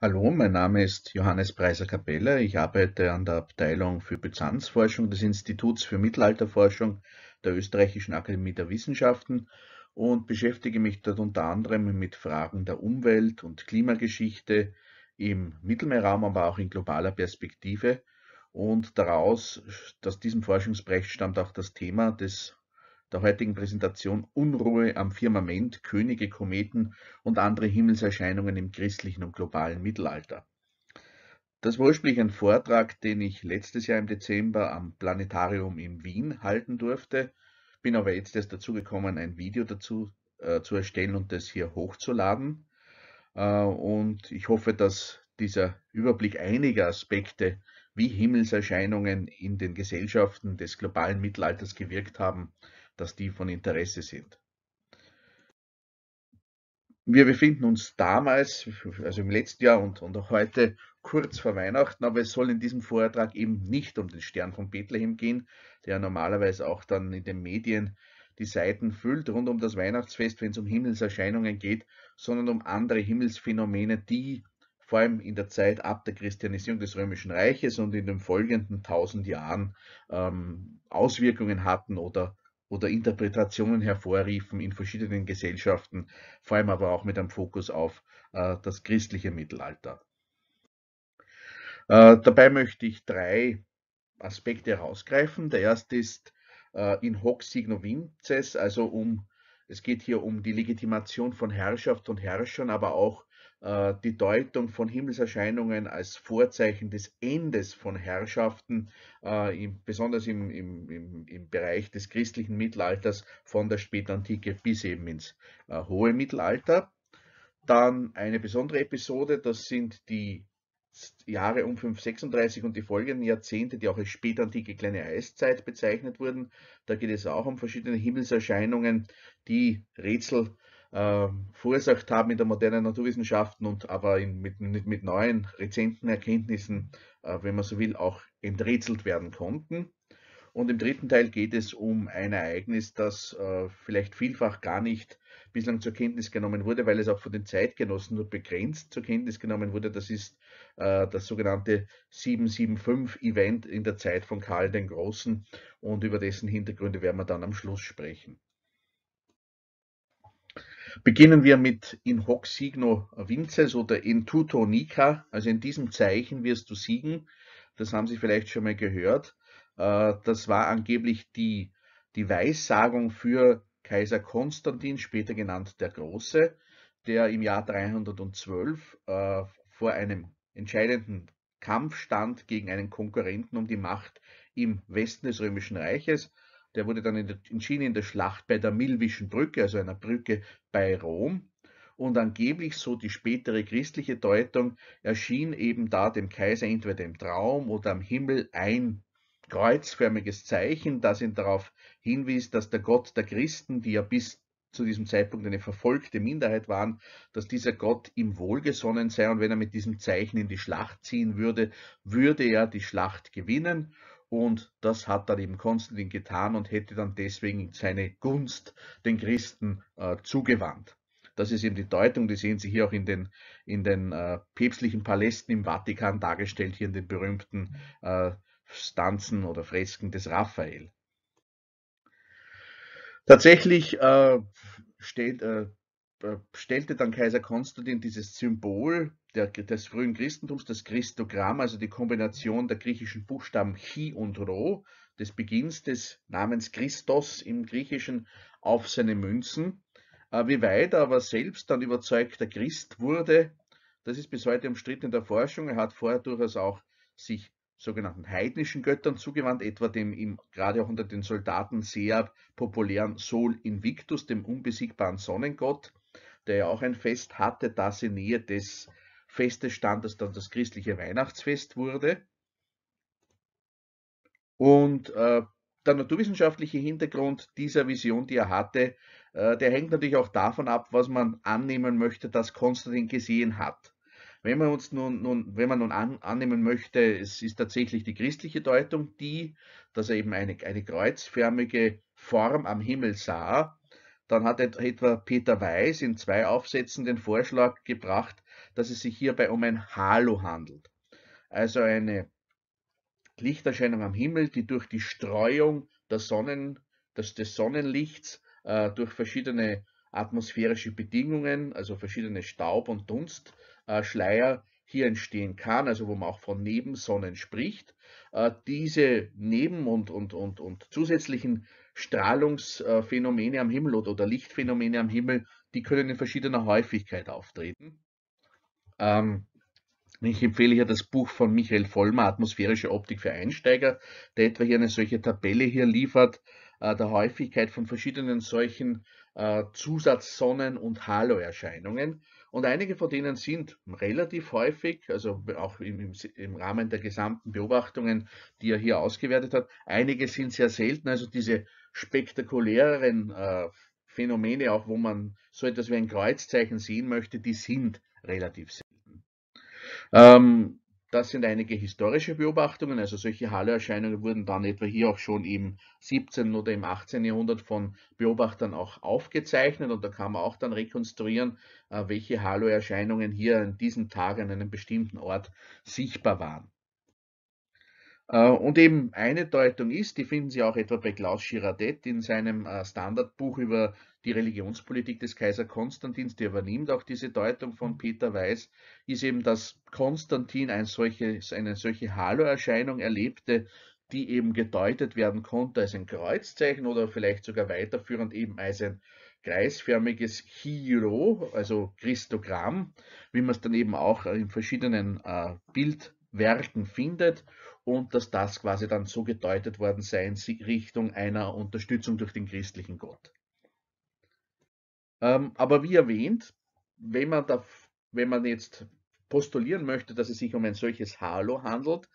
Hallo, mein Name ist Johannes Preiser-Kapelle. Ich arbeite an der Abteilung für Byzanzforschung des Instituts für Mittelalterforschung der Österreichischen Akademie der Wissenschaften und beschäftige mich dort unter anderem mit Fragen der Umwelt- und Klimageschichte im Mittelmeerraum, aber auch in globaler Perspektive. Und daraus, aus diesem Forschungsbereich stammt auch das Thema des der heutigen Präsentation Unruhe am Firmament, Könige, Kometen und andere Himmelserscheinungen im christlichen und globalen Mittelalter. Das war ursprünglich ein Vortrag, den ich letztes Jahr im Dezember am Planetarium in Wien halten durfte, bin aber jetzt erst dazu gekommen, ein Video dazu äh, zu erstellen und das hier hochzuladen. Äh, und ich hoffe, dass dieser Überblick einiger Aspekte wie Himmelserscheinungen in den Gesellschaften des globalen Mittelalters gewirkt haben, dass die von Interesse sind. Wir befinden uns damals, also im letzten Jahr und, und auch heute kurz vor Weihnachten, aber es soll in diesem Vortrag eben nicht um den Stern von Bethlehem gehen, der normalerweise auch dann in den Medien die Seiten füllt rund um das Weihnachtsfest, wenn es um Himmelserscheinungen geht, sondern um andere Himmelsphänomene, die vor allem in der Zeit ab der Christianisierung des Römischen Reiches und in den folgenden tausend Jahren ähm, Auswirkungen hatten oder oder Interpretationen hervorriefen in verschiedenen Gesellschaften, vor allem aber auch mit einem Fokus auf äh, das christliche Mittelalter. Äh, dabei möchte ich drei Aspekte herausgreifen. Der erste ist äh, in hoc signo vinces, also um, es geht hier um die Legitimation von Herrschaft und Herrschern, aber auch äh, die Deutung von Himmelserscheinungen als Vorzeichen des Endes von Herrschaften, äh, besonders im, im, im Bereich des christlichen Mittelalters von der Spätantike bis eben ins äh, hohe Mittelalter. Dann eine besondere Episode, das sind die Jahre um 536 und die folgenden Jahrzehnte, die auch als spätantike kleine Eiszeit bezeichnet wurden. Da geht es auch um verschiedene Himmelserscheinungen, die Rätsel äh, verursacht haben in der modernen Naturwissenschaften und aber in, mit, mit, mit, neuen, rezenten Erkenntnissen, äh, wenn man so will, auch enträtselt werden konnten. Und im dritten Teil geht es um ein Ereignis, das äh, vielleicht vielfach gar nicht bislang zur Kenntnis genommen wurde, weil es auch von den Zeitgenossen nur begrenzt zur Kenntnis genommen wurde. Das ist äh, das sogenannte 775-Event in der Zeit von Karl den Großen und über dessen Hintergründe werden wir dann am Schluss sprechen. Beginnen wir mit in hoc signo vinces oder in tuto nica, also in diesem Zeichen wirst du siegen. Das haben Sie vielleicht schon mal gehört. Äh, das war angeblich die, die Weissagung für Kaiser Konstantin, später genannt der Große, der im Jahr 312 äh, vor einem entscheidenden Kampf stand gegen einen Konkurrenten um die Macht im Westen des Römischen Reiches der wurde dann entschieden in in der Schlacht bei der Milwischen Brücke, also einer Brücke bei Rom, und angeblich, so die spätere christliche Deutung, erschien eben da dem Kaiser entweder im Traum oder am Himmel ein kreuzförmiges Zeichen, das ihn darauf hinwies, dass der Gott der Christen, die ja bis zu diesem Zeitpunkt eine verfolgte Minderheit waren, dass dieser Gott ihm wohlgesonnen sei und wenn er mit diesem Zeichen in die Schlacht ziehen würde, würde er die Schlacht gewinnen und das hat dann eben Konstantin getan und hätte dann deswegen seine Gunst den Christen äh, zugewandt. Das ist eben die Deutung, die sehen Sie hier auch in den, in den äh, päpstlichen Palästen im Vatikan dargestellt, hier in den berühmten äh, Stanzen oder Fresken des Raphael. Tatsächlich äh, stellt, äh, äh, stellte dann Kaiser Konstantin dieses Symbol der, des frühen Christentums, das Christogramm, also die Kombination der griechischen Buchstaben Chi und Rho, des Beginns des Namens Christos im Griechischen auf seine Münzen. Äh, wie weit er aber selbst dann überzeugter Christ wurde, das ist bis heute umstritten in der Forschung. Er hat vorher durchaus auch sich sogenannten heidnischen Göttern zugewandt, etwa dem im, gerade auch unter den Soldaten sehr populären Sol Invictus, dem unbesiegbaren Sonnengott, der ja auch ein Fest hatte, das in Nähe des Festes stand, das dann das christliche Weihnachtsfest wurde. Und äh, der naturwissenschaftliche Hintergrund dieser Vision, die er hatte, äh, der hängt natürlich auch davon ab, was man annehmen möchte, dass Konstantin gesehen hat. Wenn man uns nun, nun wenn man nun an, annehmen möchte, es ist tatsächlich die christliche Deutung, die, dass er eben eine, eine kreuzförmige Form am Himmel sah, dann hat etwa Peter Weiß in zwei Aufsätzen den Vorschlag gebracht, dass es sich hierbei um ein Halo handelt. Also eine Lichterscheinung am Himmel, die durch die Streuung der Sonnen, des, des Sonnenlichts äh, durch verschiedene atmosphärische Bedingungen, also verschiedene Staub- und Dunstschleier äh, hier entstehen kann, also wo man auch von Nebensonnen spricht. Äh, diese Neben- und, und, und, und zusätzlichen Strahlungsphänomene am Himmel oder, Lichtphänomene am Himmel, die können in verschiedener Häufigkeit auftreten. Ähm, ich empfehle hier das Buch von Michael Vollmer, Atmosphärische Optik für Einsteiger, der etwa hier eine solche Tabelle hier liefert, äh, der Häufigkeit von verschiedenen solchen äh, Zusatzsonnen- und Haloerscheinungen. Und einige von denen sind relativ häufig, also auch im, im, Rahmen der gesamten Beobachtungen, die er hier ausgewertet hat. Einige sind sehr selten, also diese spektakulären äh, Phänomene, auch wo man so etwas wie ein Kreuzzeichen sehen möchte, die sind relativ selten. Ähm, das sind einige historische Beobachtungen, also solche Halleerscheinungen wurden dann etwa hier auch schon im 17. oder im 18. Jahrhundert von Beobachtern auch aufgezeichnet und da kann man auch dann rekonstruieren, äh, welche Halleerscheinungen hier an diesem Tag an einem bestimmten Ort sichtbar waren. Äh, und eben eine Deutung ist, die finden Sie auch etwa bei Klaus Girardet in seinem äh, Standardbuch über die Religionspolitik des Kaiser Konstantins, der übernimmt auch diese Deutung von mhm. Peter Weiß, ist eben, dass Konstantin ein solches, eine solche Haloerscheinung erlebte, die eben gedeutet werden konnte als ein Kreuzzeichen oder vielleicht sogar weiterführend eben als ein kreisförmiges Chiro, also Christogramm, wie man es dann eben auch äh, in verschiedenen Bildwerken findet und dass das quasi dann so gedeutet worden sei in Richtung einer Unterstützung durch den christlichen Gott. Ähm, aber wie erwähnt, wenn man, da, wenn man jetzt postulieren möchte, dass es sich um ein solches Halo handelt,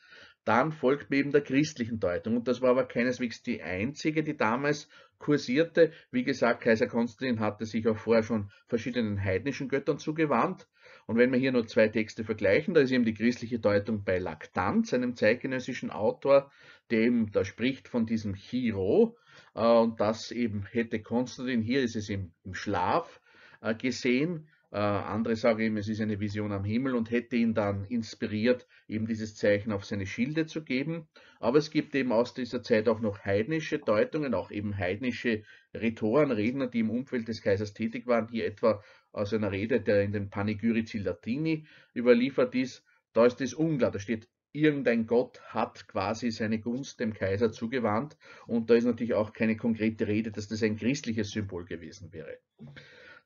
dann folgt man eben der christlichen Deutung. Und das war aber keineswegs die einzige, die damals kursierte. Wie gesagt, Kaiser Konstantin hatte sich auch vorher schon verschiedenen heidnischen Göttern zugewandt. Und wenn wir hier nur zwei Texte vergleichen, da ist eben die christliche Deutung bei Lactanz, einem zeitgenössischen Autor, der da spricht von diesem Chiro. Äh, und das eben hätte Konstantin, hier ist es im, im Schlaf äh, gesehen. Äh, andere sagen eben, es ist eine Vision am Himmel und hätte ihn dann inspiriert, eben dieses Zeichen auf seine Schilde zu geben. Aber es gibt eben aus dieser Zeit auch noch heidnische Deutungen, auch eben heidnische Rhetoren, Redner, die im Umfeld des Kaisers tätig waren. Hier etwa aus einer Rede, der in den Panegyrici Latini überliefert ist. Da ist es unklar, da steht, irgendein Gott hat quasi seine Gunst dem Kaiser zugewandt und da ist natürlich auch keine konkrete Rede, dass das ein christliches Symbol gewesen wäre.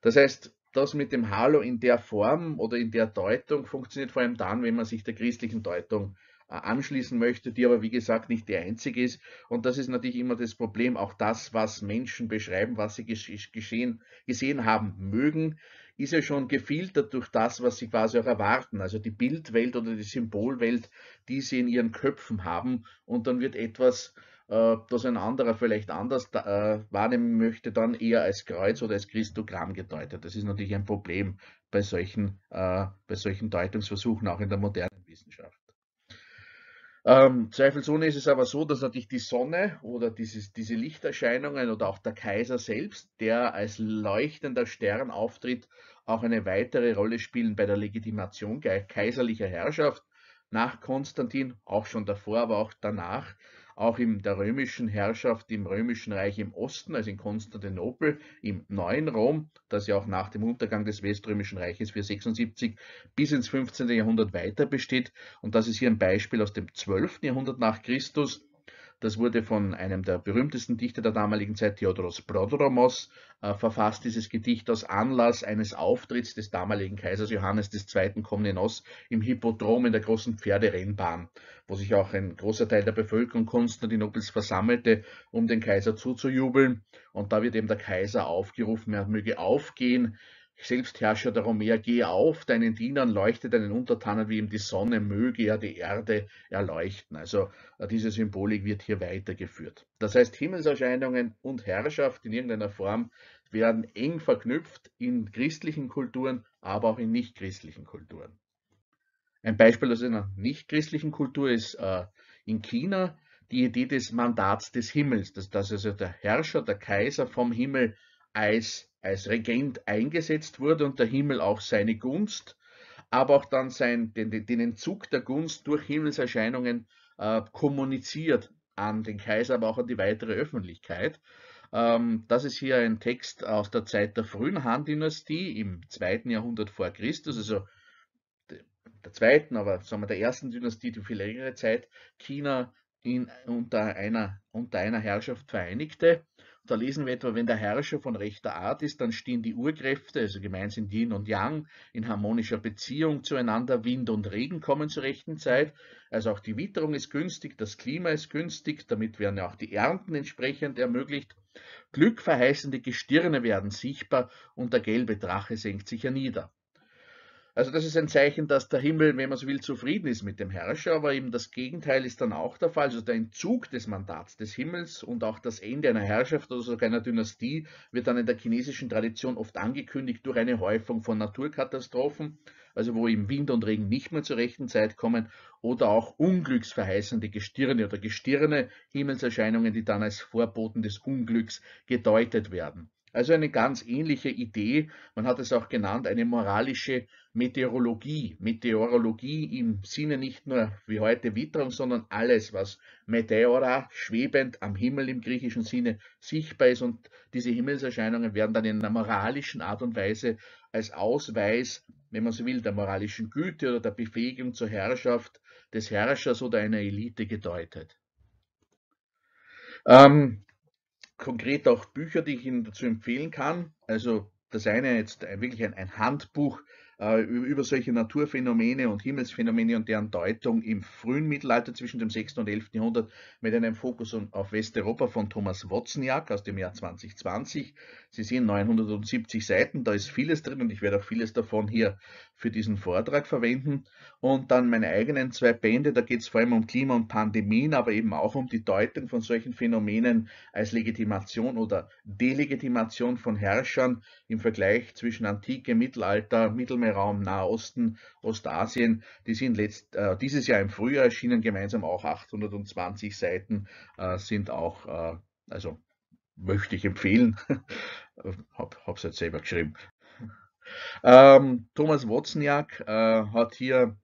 Das heißt, das mit dem Halo in der Form oder in der Deutung funktioniert vor allem dann, wenn man sich der christlichen Deutung äh, äh, anschließen möchte, die aber wie gesagt nicht die einzige ist. Und das ist natürlich immer das Problem, auch das, was Menschen beschreiben, was sie geschehen, gesehen haben mögen, ist ja schon gefiltert durch das, was sie quasi auch erwarten. Also die Bildwelt oder die Symbolwelt, die sie in ihren Köpfen haben. Und dann wird etwas, äh, das ein anderer vielleicht anders äh, wahrnehmen möchte, dann eher als Kreuz oder als Christogramm gedeutet. Das ist natürlich ein Problem bei solchen, bei solchen Deutungsversuchen, auch in der modernen Wissenschaft. Ähm, zweifelsohne ist es aber so, dass natürlich die Sonne oder dieses, diese Lichterscheinungen oder auch der Kaiser selbst, der als leuchtender Stern auftritt, auch eine weitere Rolle spielen bei der Legitimation kaiserlicher Herrschaft nach Konstantin, auch schon davor, aber auch danach auch in der römischen Herrschaft im Römischen Reich im Osten, also in Konstantinopel, im neuen Rom, das ja auch nach dem Untergang des Weströmischen Reiches 476 bis ins 15. Jahrhundert weiter besteht. Und das ist hier ein Beispiel aus dem 12. Jahrhundert nach Christus das wurde von einem der berühmtesten Dichter der damaligen Zeit, Theodoros Prodromos, äh, verfasst, dieses Gedicht aus Anlass eines Auftritts des damaligen Kaisers Johannes II. Komnenos im Hippodrom in der großen Pferderennbahn, wo sich auch ein großer Teil der Bevölkerung Konstantinopels versammelte, um den Kaiser zuzujubeln. Und da wird eben der Kaiser aufgerufen, er möge aufgehen, selbst Selbstherrscher darum mehr, geh auf, deinen Dienern leuchte, deinen Untertanen wie ihm die Sonne, möge er die Erde erleuchten. Also äh, diese Symbolik wird hier weitergeführt. Das heißt, Himmelserscheinungen und Herrschaft in irgendeiner Form werden eng verknüpft in christlichen Kulturen, aber auch in nichtchristlichen Kulturen. Ein Beispiel aus einer nichtchristlichen Kultur ist äh, in China die Idee des Mandats des Himmels, dass, dass also der Herrscher, der Kaiser vom Himmel als als Regent eingesetzt wurde und der Himmel auch seine Gunst, aber auch dann sein, den, den Entzug der Gunst durch Himmelserscheinungen äh, kommuniziert an den Kaiser, aber auch an die weitere Öffentlichkeit. Ähm, das ist hier ein Text aus der Zeit der frühen Han-Dynastie im zweiten Jahrhundert vor Christus, also der zweiten, aber sagen wir der ersten Dynastie, die viel längere Zeit China in, unter, einer, unter einer Herrschaft vereinigte. Da lesen wir etwa, wenn der Herrscher von rechter Art ist, dann stehen die Urkräfte, also gemeint sind Yin und Yang, in harmonischer Beziehung zueinander. Wind und Regen kommen zur rechten Zeit. Also auch die Witterung ist günstig, das Klima ist günstig, damit werden ja auch die Ernten entsprechend ermöglicht. Glückverheißende Gestirne werden sichtbar und der gelbe Drache senkt sich hernieder. Also das ist ein Zeichen, dass der Himmel, wenn man so will, zufrieden ist mit dem Herrscher, aber eben das Gegenteil ist dann auch der Fall. Also der Entzug des Mandats des Himmels und auch das Ende einer Herrschaft oder sogar einer Dynastie wird dann in der chinesischen Tradition oft angekündigt durch eine Häufung von Naturkatastrophen, also wo eben Wind und Regen nicht mehr zur rechten Zeit kommen oder auch unglücksverheißende Gestirne oder Gestirne, Himmelserscheinungen, die dann als Vorboten des Unglücks gedeutet werden. Also eine ganz ähnliche Idee, man hat es auch genannt, eine moralische Meteorologie. Meteorologie im Sinne nicht nur wie heute Witterung, sondern alles, was Meteora schwebend am Himmel im griechischen Sinne sichtbar ist. Und diese Himmelserscheinungen werden dann in einer moralischen Art und Weise als Ausweis, wenn man so will, der moralischen Güte oder der Befähigung zur Herrschaft des Herrschers oder einer Elite gedeutet. Ähm, konkret auch Bücher, die ich Ihnen dazu empfehlen kann. Also das eine jetzt wirklich ein, ein Handbuch äh, über solche Naturphänomene und Himmelsphänomene und deren Deutung im frühen Mittelalter zwischen dem 6. und 11. Jahrhundert mit einem Fokus auf Westeuropa von Thomas Wozniak aus dem Jahr 2020. Sie sehen 970 Seiten, da ist vieles drin und ich werde auch vieles davon hier für diesen Vortrag verwenden. Und dann meine eigenen zwei Bände, da geht es vor allem um Klima und Pandemien, aber eben auch um die Deutung von solchen Phänomenen als Legitimation oder Delegitimation von Herrschern im Vergleich zwischen Antike, Mittelalter, Mittelmeerraum, Nahosten, Ostasien. Die sind letzt, äh, dieses Jahr im Frühjahr erschienen, gemeinsam auch 820 Seiten äh, sind auch, äh, also möchte ich empfehlen. Habe es jetzt selber geschrieben. Ähm, Thomas Wozniak äh, hat hier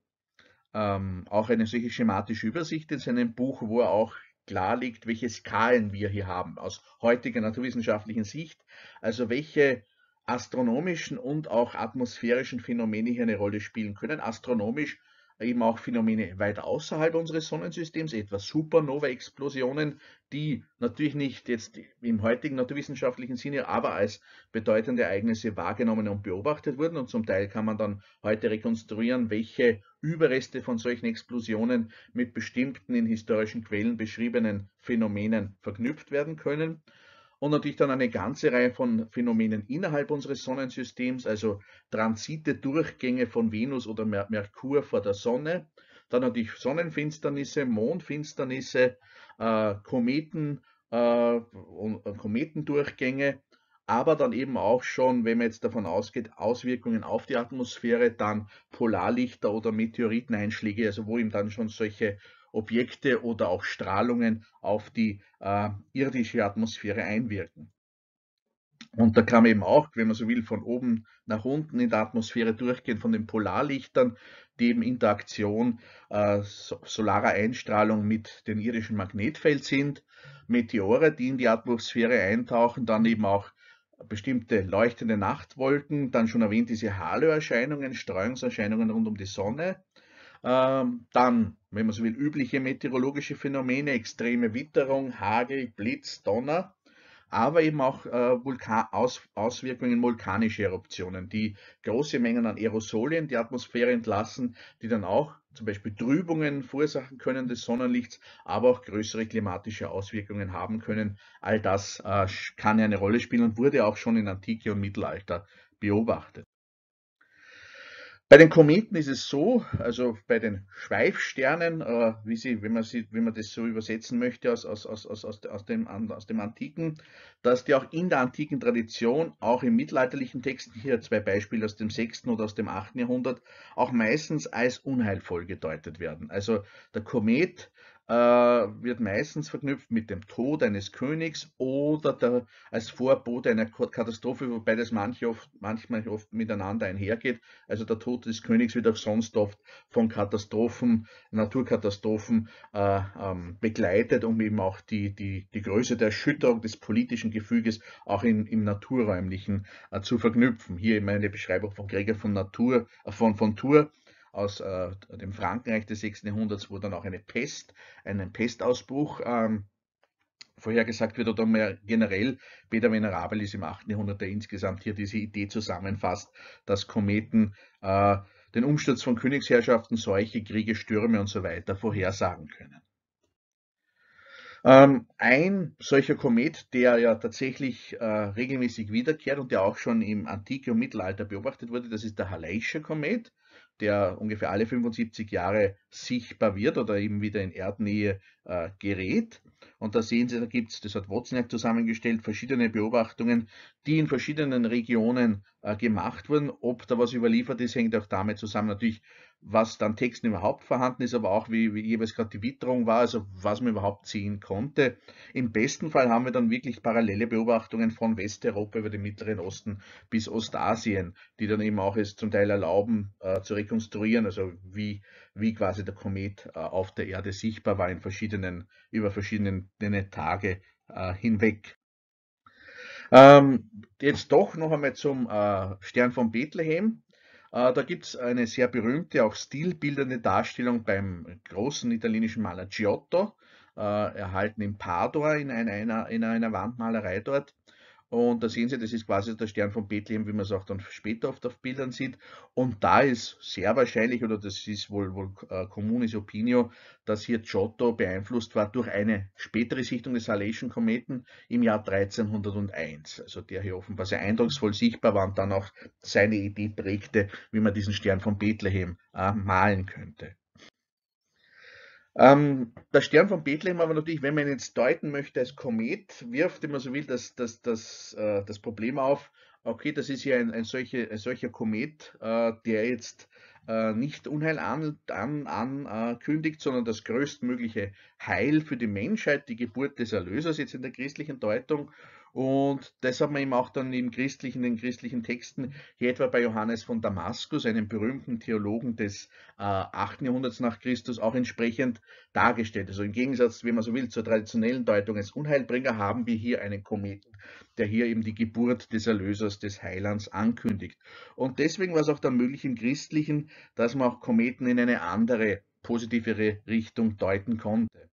ähm, auch eine solche schematische Übersicht in seinem Buch, wo er auch klar liegt, welche Skalen wir hier haben aus heutiger naturwissenschaftlichen Sicht. Also welche astronomischen und auch atmosphärischen Phänomene hier eine Rolle spielen können. Astronomisch eben auch Phänomene weit außerhalb unseres Sonnensystems, etwa Supernova-Explosionen, die natürlich nicht jetzt im heutigen naturwissenschaftlichen Sinne, aber als bedeutende Ereignisse wahrgenommen und beobachtet wurden. Und zum Teil kann man dann heute rekonstruieren, welche Überreste von solchen Explosionen mit bestimmten in historischen Quellen beschriebenen Phänomenen verknüpft werden können und natürlich dann eine ganze Reihe von Phänomenen innerhalb unseres Sonnensystems, also Transite, Durchgänge von Venus oder Merkur vor der Sonne, dann natürlich Sonnenfinsternisse, Mondfinsternisse, äh, Kometen äh, und, und äh, Kometendurchgänge, aber dann eben auch schon, wenn man jetzt davon ausgeht, Auswirkungen auf die Atmosphäre, dann Polarlichter oder Meteoriteneinschläge, also wo eben dann schon solche Objekte oder auch Strahlungen auf die äh, irdische Atmosphäre einwirken. Und da kann man eben auch, wenn man so will, von oben nach unten in der Atmosphäre durchgehen, von den Polarlichtern, die eben Interaktion äh, solarer Einstrahlung mit dem irdischen Magnetfeld sind, Meteore, die in die Atmosphäre eintauchen, dann eben auch bestimmte leuchtende Nachtwolken, dann schon erwähnt diese halo Streuungserscheinungen rund um die Sonne, ähm, dann, wenn man so will, übliche meteorologische Phänomene, extreme Witterung, Hagel, Blitz, Donner, aber eben auch äh, Vulkan Aus Auswirkungen vulkanische Eruptionen, die große Mengen an Aerosolien in die Atmosphäre entlassen, die dann auch zum Beispiel Trübungen verursachen können des Sonnenlichts, aber auch größere klimatische Auswirkungen haben können. All das äh, kann eine Rolle spielen und wurde auch schon in Antike und Mittelalter beobachtet. Bei den Kometen ist es so, also bei den Schweifsternen, äh, wie sie, wenn man, sie, wenn man das so übersetzen möchte aus, aus, aus, aus, aus, dem, aus dem Antiken, dass die auch in der antiken Tradition, auch im mittelalterlichen Texten, hier zwei Beispiele aus dem 6. oder aus dem 8. Jahrhundert, auch meistens als unheilvoll gedeutet werden. Also der Komet äh, wird meistens verknüpft mit dem Tod eines Königs oder der, als Vorbote einer Katastrophe, wobei das manch oft, manchmal oft miteinander einhergeht. Also der Tod des Königs wird auch sonst oft von Katastrophen, Naturkatastrophen äh, ähm, begleitet, um eben auch die, die, die Größe der Erschütterung des politischen Gefüges auch in, im Naturräumlichen äh, zu verknüpfen. Hier eben eine Beschreibung von Gregor von, Natur, äh, von, von Tour, aus äh, dem Frankenreich des 6. Jahrhunderts, wo dann auch eine Pest, einen Pestausbruch ähm, vorhergesagt wird oder mehr generell Beda Venerabilis im 8. Jahrhundert, der insgesamt hier diese Idee zusammenfasst, dass Kometen äh, den Umsturz von Königsherrschaften, Seuche, Kriege, Stürme und so weiter vorhersagen können. Ähm, ein solcher Komet, der ja tatsächlich äh, regelmäßig wiederkehrt und der auch schon im Antike und Mittelalter beobachtet wurde, das ist der Halleische Komet der ungefähr alle 75 Jahre sichtbar wird oder eben wieder in Erdnähe äh, gerät. Und da sehen Sie, da gibt es, das hat Wozniak zusammengestellt, verschiedene Beobachtungen, die in verschiedenen Regionen äh, gemacht wurden. Ob da was überliefert ist, hängt auch damit zusammen natürlich, was dann Texten überhaupt vorhanden ist, aber auch wie, wie jeweils gerade die Witterung war, also was man überhaupt sehen konnte. Im besten Fall haben wir dann wirklich parallele Beobachtungen von Westeuropa über den Mittleren Osten bis Ostasien, die dann eben auch es zum Teil erlauben äh, zu rekonstruieren, also wie, wie quasi der Komet äh, auf der Erde sichtbar war in verschiedenen, über verschiedene Tage äh, hinweg. Ähm, jetzt doch noch einmal zum äh, Stern von Bethlehem äh, da gibt es eine sehr berühmte, auch stilbildende Darstellung beim großen italienischen Maler Giotto, äh, erhalten in Padua in einer, in einer Wandmalerei dort. Und da sehen Sie, das ist quasi der Stern von Bethlehem, wie man es auch dann später oft auf Bildern sieht. Und da ist sehr wahrscheinlich, oder das ist wohl, wohl äh, communis opinio, dass hier Giotto beeinflusst war durch eine spätere Sichtung des Salation Kometen im Jahr 1301. Also der hier offenbar sehr eindrucksvoll sichtbar war und dann auch seine Idee prägte, wie man diesen Stern von Bethlehem äh, malen könnte. Ähm, der Stern von Bethlehem, aber natürlich, wenn man ihn jetzt deuten möchte als Komet, wirft, wenn man so will, das, das, das, äh, das Problem auf, okay, das ist ja ein, ein, solche, ein solcher Komet, äh, der jetzt äh, nicht Unheil ankündigt, an, an, äh, sondern das größtmögliche Heil für die Menschheit, die Geburt des Erlösers jetzt in der christlichen Deutung. Und das hat man eben auch dann im christlichen, in den christlichen Texten, hier etwa bei Johannes von Damaskus, einem berühmten Theologen des äh, 8. Jahrhunderts nach Christus, auch entsprechend dargestellt. Also im Gegensatz, wenn man so will, zur traditionellen Deutung als Unheilbringer haben wir hier einen Kometen, der hier eben die Geburt des Erlösers, des Heilands ankündigt. Und deswegen war es auch dann möglich im christlichen, dass man auch Kometen in eine andere, positivere Richtung deuten konnte.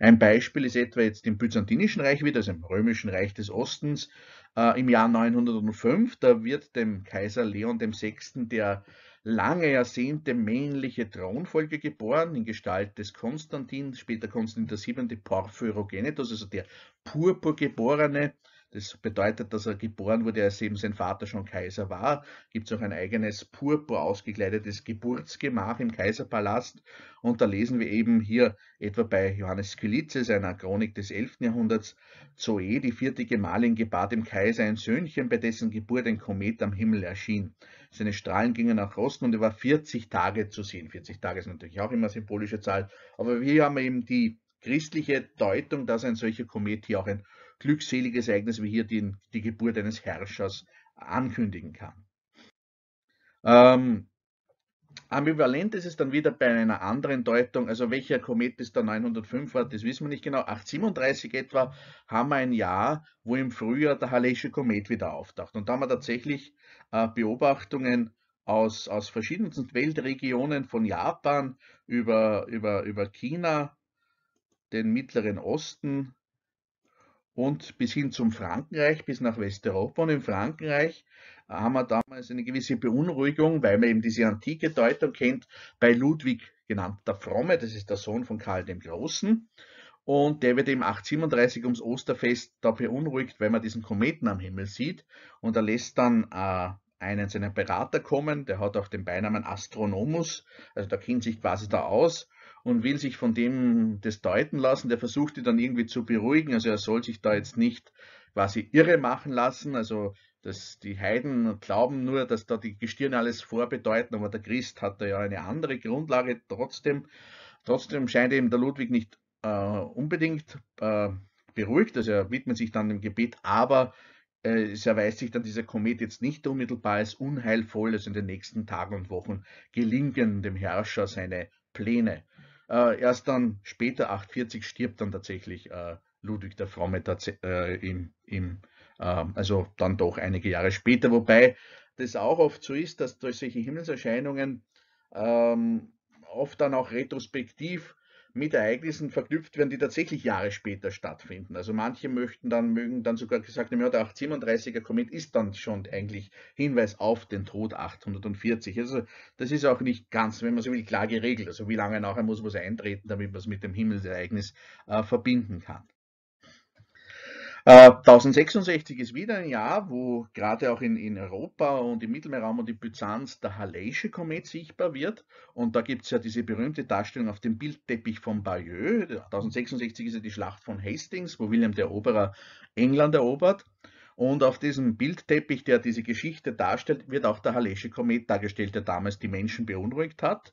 Ein Beispiel ist etwa jetzt im Byzantinischen Reich wieder, also im Römischen Reich des Ostens, äh, im Jahr 905. Da wird dem Kaiser Leon VI. der lange ersehnte männliche Thronfolge geboren, in Gestalt des Konstantin, später Konstantin VII. Porphyrogenetus, also der purpurgeborene das bedeutet, dass er geboren wurde, als eben sein Vater schon Kaiser war. Gibt es auch ein eigenes purpur ausgekleidetes Geburtsgemach im Kaiserpalast. Und da lesen wir eben hier etwa bei Johannes Kylitzes, einer Chronik des 11. Jahrhunderts, Zoe, die vierte Gemahlin, gebar dem Kaiser ein Söhnchen, bei dessen Geburt ein Komet am Himmel erschien. Seine Strahlen gingen nach Osten und er war 40 Tage zu sehen. 40 Tage ist natürlich auch immer symbolische Zahl. Aber hier haben wir eben die christliche Deutung, dass ein solcher Komet hier auch ein glückseliges Ereignis wie hier die, die Geburt eines Herrschers ankündigen kann. Ähm, ambivalent ist es dann wieder bei einer anderen Deutung, also welcher Komet ist da 905 war, das wissen wir nicht genau. 837 etwa haben wir ein Jahr, wo im Frühjahr der Halleische Komet wieder auftaucht. Und da haben wir tatsächlich äh, Beobachtungen aus, aus verschiedensten Weltregionen von Japan über, über, über China, den Mittleren Osten, und bis hin zum Frankenreich, bis nach Westeuropa. Und im Frankenreich äh, haben wir damals eine gewisse Beunruhigung, weil man eben diese antike Deutung kennt, bei Ludwig genannt der Fromme, das ist der Sohn von Karl dem Großen. Und der wird eben 837 ums Osterfest da beunruhigt, weil man diesen Kometen am Himmel sieht. Und er lässt dann äh, einen seiner Berater kommen, der hat auch den Beinamen Astronomus, also der kennt sich quasi da aus und will sich von dem das deuten lassen. Der versucht die dann irgendwie zu beruhigen. Also er soll sich da jetzt nicht quasi irre machen lassen. Also dass die Heiden glauben nur, dass da die Gestirne alles vorbedeuten, aber der Christ hat da ja eine andere Grundlage. Trotzdem, trotzdem scheint eben der Ludwig nicht äh, unbedingt äh, beruhigt. Also er widmet sich dann dem Gebet, aber äh, es erweist sich dann dieser Komet jetzt nicht unmittelbar als unheilvoll, also in den nächsten Tagen und Wochen gelingen dem Herrscher seine Pläne. Äh, erst dann später, 840, stirbt dann tatsächlich äh, Ludwig der Fromme äh, im, im ähm, also dann doch einige Jahre später, wobei das auch oft so ist, dass durch solche Himmelserscheinungen ähm, oft dann auch retrospektiv mit Ereignissen verknüpft werden, die tatsächlich Jahre später stattfinden. Also manche möchten dann, mögen dann sogar gesagt haben, ja, der 837er Komet ist dann schon eigentlich Hinweis auf den Tod 840. Also das ist auch nicht ganz, wenn man so will, klar geregelt. Also wie lange nachher muss was eintreten, damit man es mit dem Himmelsereignis äh, verbinden kann. 1066 äh, ist wieder ein Jahr, wo gerade auch in, in Europa und im Mittelmeerraum und in Byzanz der Halleische Komet sichtbar wird. Und da gibt es ja diese berühmte Darstellung auf dem Bildteppich von Bayeux. 1066 ist ja die Schlacht von Hastings, wo William der Eroberer England erobert. Und auf diesem Bildteppich, der diese Geschichte darstellt, wird auch der Halleische Komet dargestellt, der damals die Menschen beunruhigt hat.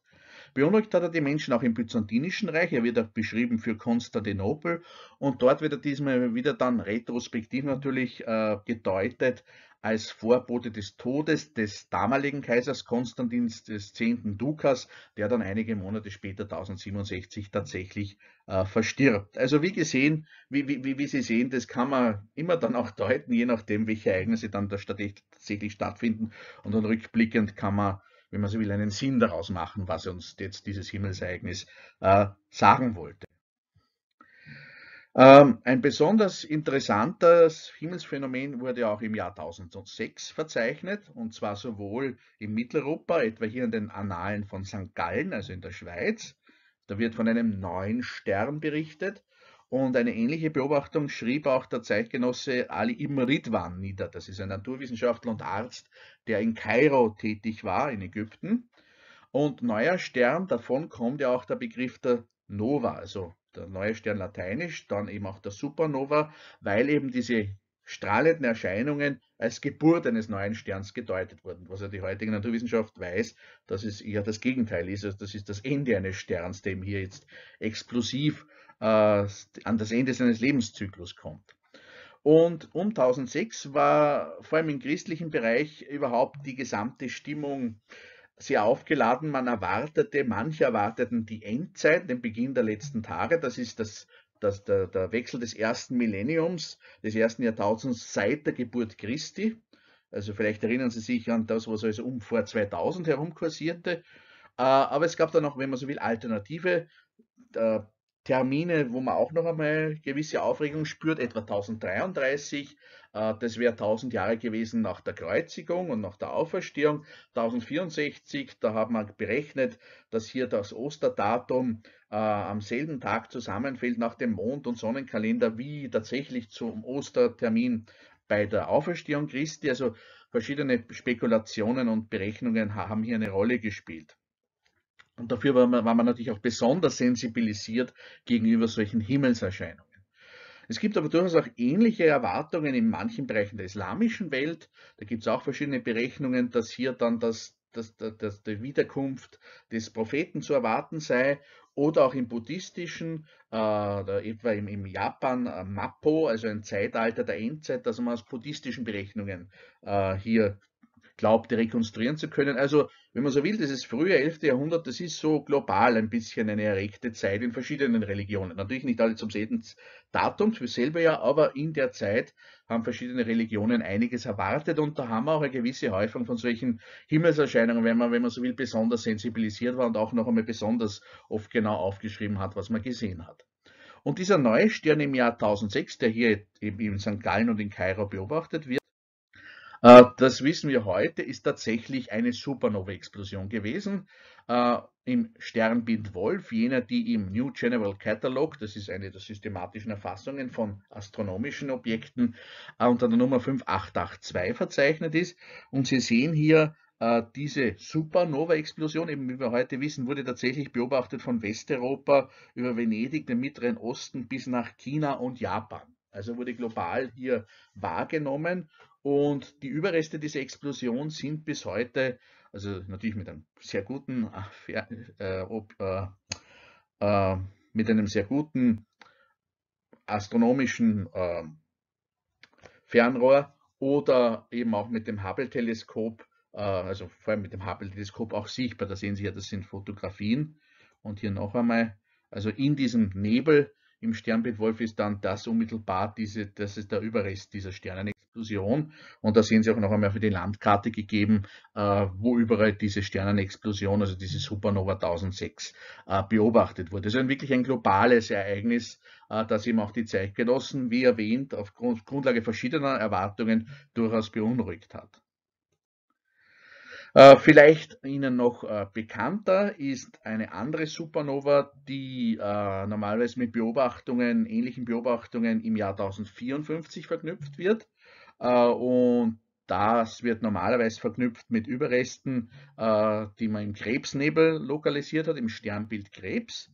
Beunruhigt hat er die Menschen auch im Byzantinischen Reich. Er wird auch beschrieben für Konstantinopel und dort wird er diesmal wieder dann retrospektiv natürlich äh, gedeutet als Vorbote des Todes des damaligen Kaisers Konstantins des 10. Dukas, der dann einige Monate später 1067 tatsächlich äh, verstirbt. Also wie gesehen, wie, wie, wie Sie sehen, das kann man immer dann auch deuten, je nachdem, welche Ereignisse dann da tatsächlich stattfinden. Und dann rückblickend kann man wenn man so will, einen Sinn daraus machen, was uns jetzt dieses Himmelseignis äh, sagen wollte. Ähm, ein besonders interessantes Himmelsphänomen wurde auch im Jahr 1006 verzeichnet, und zwar sowohl in Mitteleuropa, etwa hier in den Annalen von St. Gallen, also in der Schweiz. Da wird von einem neuen Stern berichtet, und eine ähnliche Beobachtung schrieb auch der Zeitgenosse Ali Ibn nieder. Das ist ein Naturwissenschaftler und Arzt, der in Kairo tätig war, in Ägypten. Und neuer Stern, davon kommt ja auch der Begriff der Nova, also der neue Stern lateinisch, dann eben auch der Supernova, weil eben diese strahlenden Erscheinungen als Geburt eines neuen Sterns gedeutet wurden, was ja die heutige Naturwissenschaft weiß, dass es eher das Gegenteil ist. Also das ist das Ende eines Sterns, dem hier jetzt explosiv äh, an das Ende seines Lebenszyklus kommt. Und um 1006 war vor allem im christlichen Bereich überhaupt die gesamte Stimmung sehr aufgeladen. Man erwartete, manche erwarteten die Endzeit, den Beginn der letzten Tage. Das ist das, das, der, der Wechsel des ersten Millenniums, des ersten Jahrtausends seit der Geburt Christi. Also vielleicht erinnern Sie sich an das, was also um vor 2000 herum kursierte. Äh, aber es gab dann auch, wenn man so will, alternative äh, Termine, wo man auch noch einmal gewisse Aufregung spürt, etwa 1033, äh, das wäre 1000 Jahre gewesen nach der Kreuzigung und nach der Auferstehung, 1064, da hat man berechnet, dass hier das Osterdatum äh, am selben Tag zusammenfällt nach dem Mond- und Sonnenkalender wie tatsächlich zum Ostertermin bei der Auferstehung Christi. Also verschiedene Spekulationen und Berechnungen haben hier eine Rolle gespielt. Und dafür war man, war man natürlich auch besonders sensibilisiert gegenüber solchen Himmelserscheinungen. Es gibt aber durchaus auch ähnliche Erwartungen in manchen Bereichen der islamischen Welt. Da gibt es auch verschiedene Berechnungen, dass hier dann das, das, das, das, die Wiederkunft des Propheten zu erwarten sei. Oder auch im buddhistischen, äh, etwa im, im Japan, äh, Mappo, also ein Zeitalter der Endzeit, dass man aus buddhistischen Berechnungen äh, hier glaubte, rekonstruieren zu können. Also, wenn man so will, das dieses frühe 11. Jahrhundert, das ist so global ein bisschen eine erregte Zeit in verschiedenen Religionen. Natürlich nicht alle zum selben Datum, für selber ja, aber in der Zeit haben verschiedene Religionen einiges erwartet und da haben wir auch eine gewisse Häufung von solchen Himmelserscheinungen, wenn man, wenn man so will, besonders sensibilisiert war und auch noch einmal besonders oft genau aufgeschrieben hat, was man gesehen hat. Und dieser neue Stern im Jahr 1006, der hier eben in St. Gallen und in Kairo beobachtet wird, äh, das wissen wir heute, ist tatsächlich eine Supernova-Explosion gewesen. Äh, Im Sternbild Wolf, jener, die im New General Catalog, das ist eine der systematischen Erfassungen von astronomischen Objekten, äh, unter der Nummer 5882 verzeichnet ist. Und Sie sehen hier diese Supernova-Explosion, eben wie wir heute wissen, wurde tatsächlich beobachtet von Westeuropa über Venedig, den Mittleren Osten bis nach China und Japan. Also wurde global hier wahrgenommen und die Überreste dieser Explosion sind bis heute, also natürlich mit einem sehr guten, ah, äh, ob, äh, äh, mit einem sehr guten astronomischen ähm, Fernrohr oder eben auch mit dem Hubble-Teleskop, äh, also vor allem mit dem Hubble-Teleskop auch sichtbar. Da sehen Sie ja, das sind Fotografien. Und hier noch einmal, also in diesem Nebel im Sternbild Wolf ist dann das unmittelbar, diese, das ist der Überrest dieser Sternenexplosion. Und da sehen Sie auch noch einmal für die Landkarte gegeben, äh, wo überall diese Sternenexplosion, also diese Supernova 1006, äh, beobachtet wurde. Das also ist wirklich ein globales Ereignis, äh, das eben auch die Zeitgenossen, wie erwähnt, auf Grundlage verschiedener Erwartungen durchaus beunruhigt hat. Äh, vielleicht Ihnen noch äh, bekannter ist eine andere Supernova, die äh, normalerweise mit Beobachtungen, ähnlichen Beobachtungen im Jahr 1054 verknüpft wird. und das wird normalerweise verknüpft mit Überresten, die man im Krebsnebel lokalisiert hat, im Sternbild Krebs.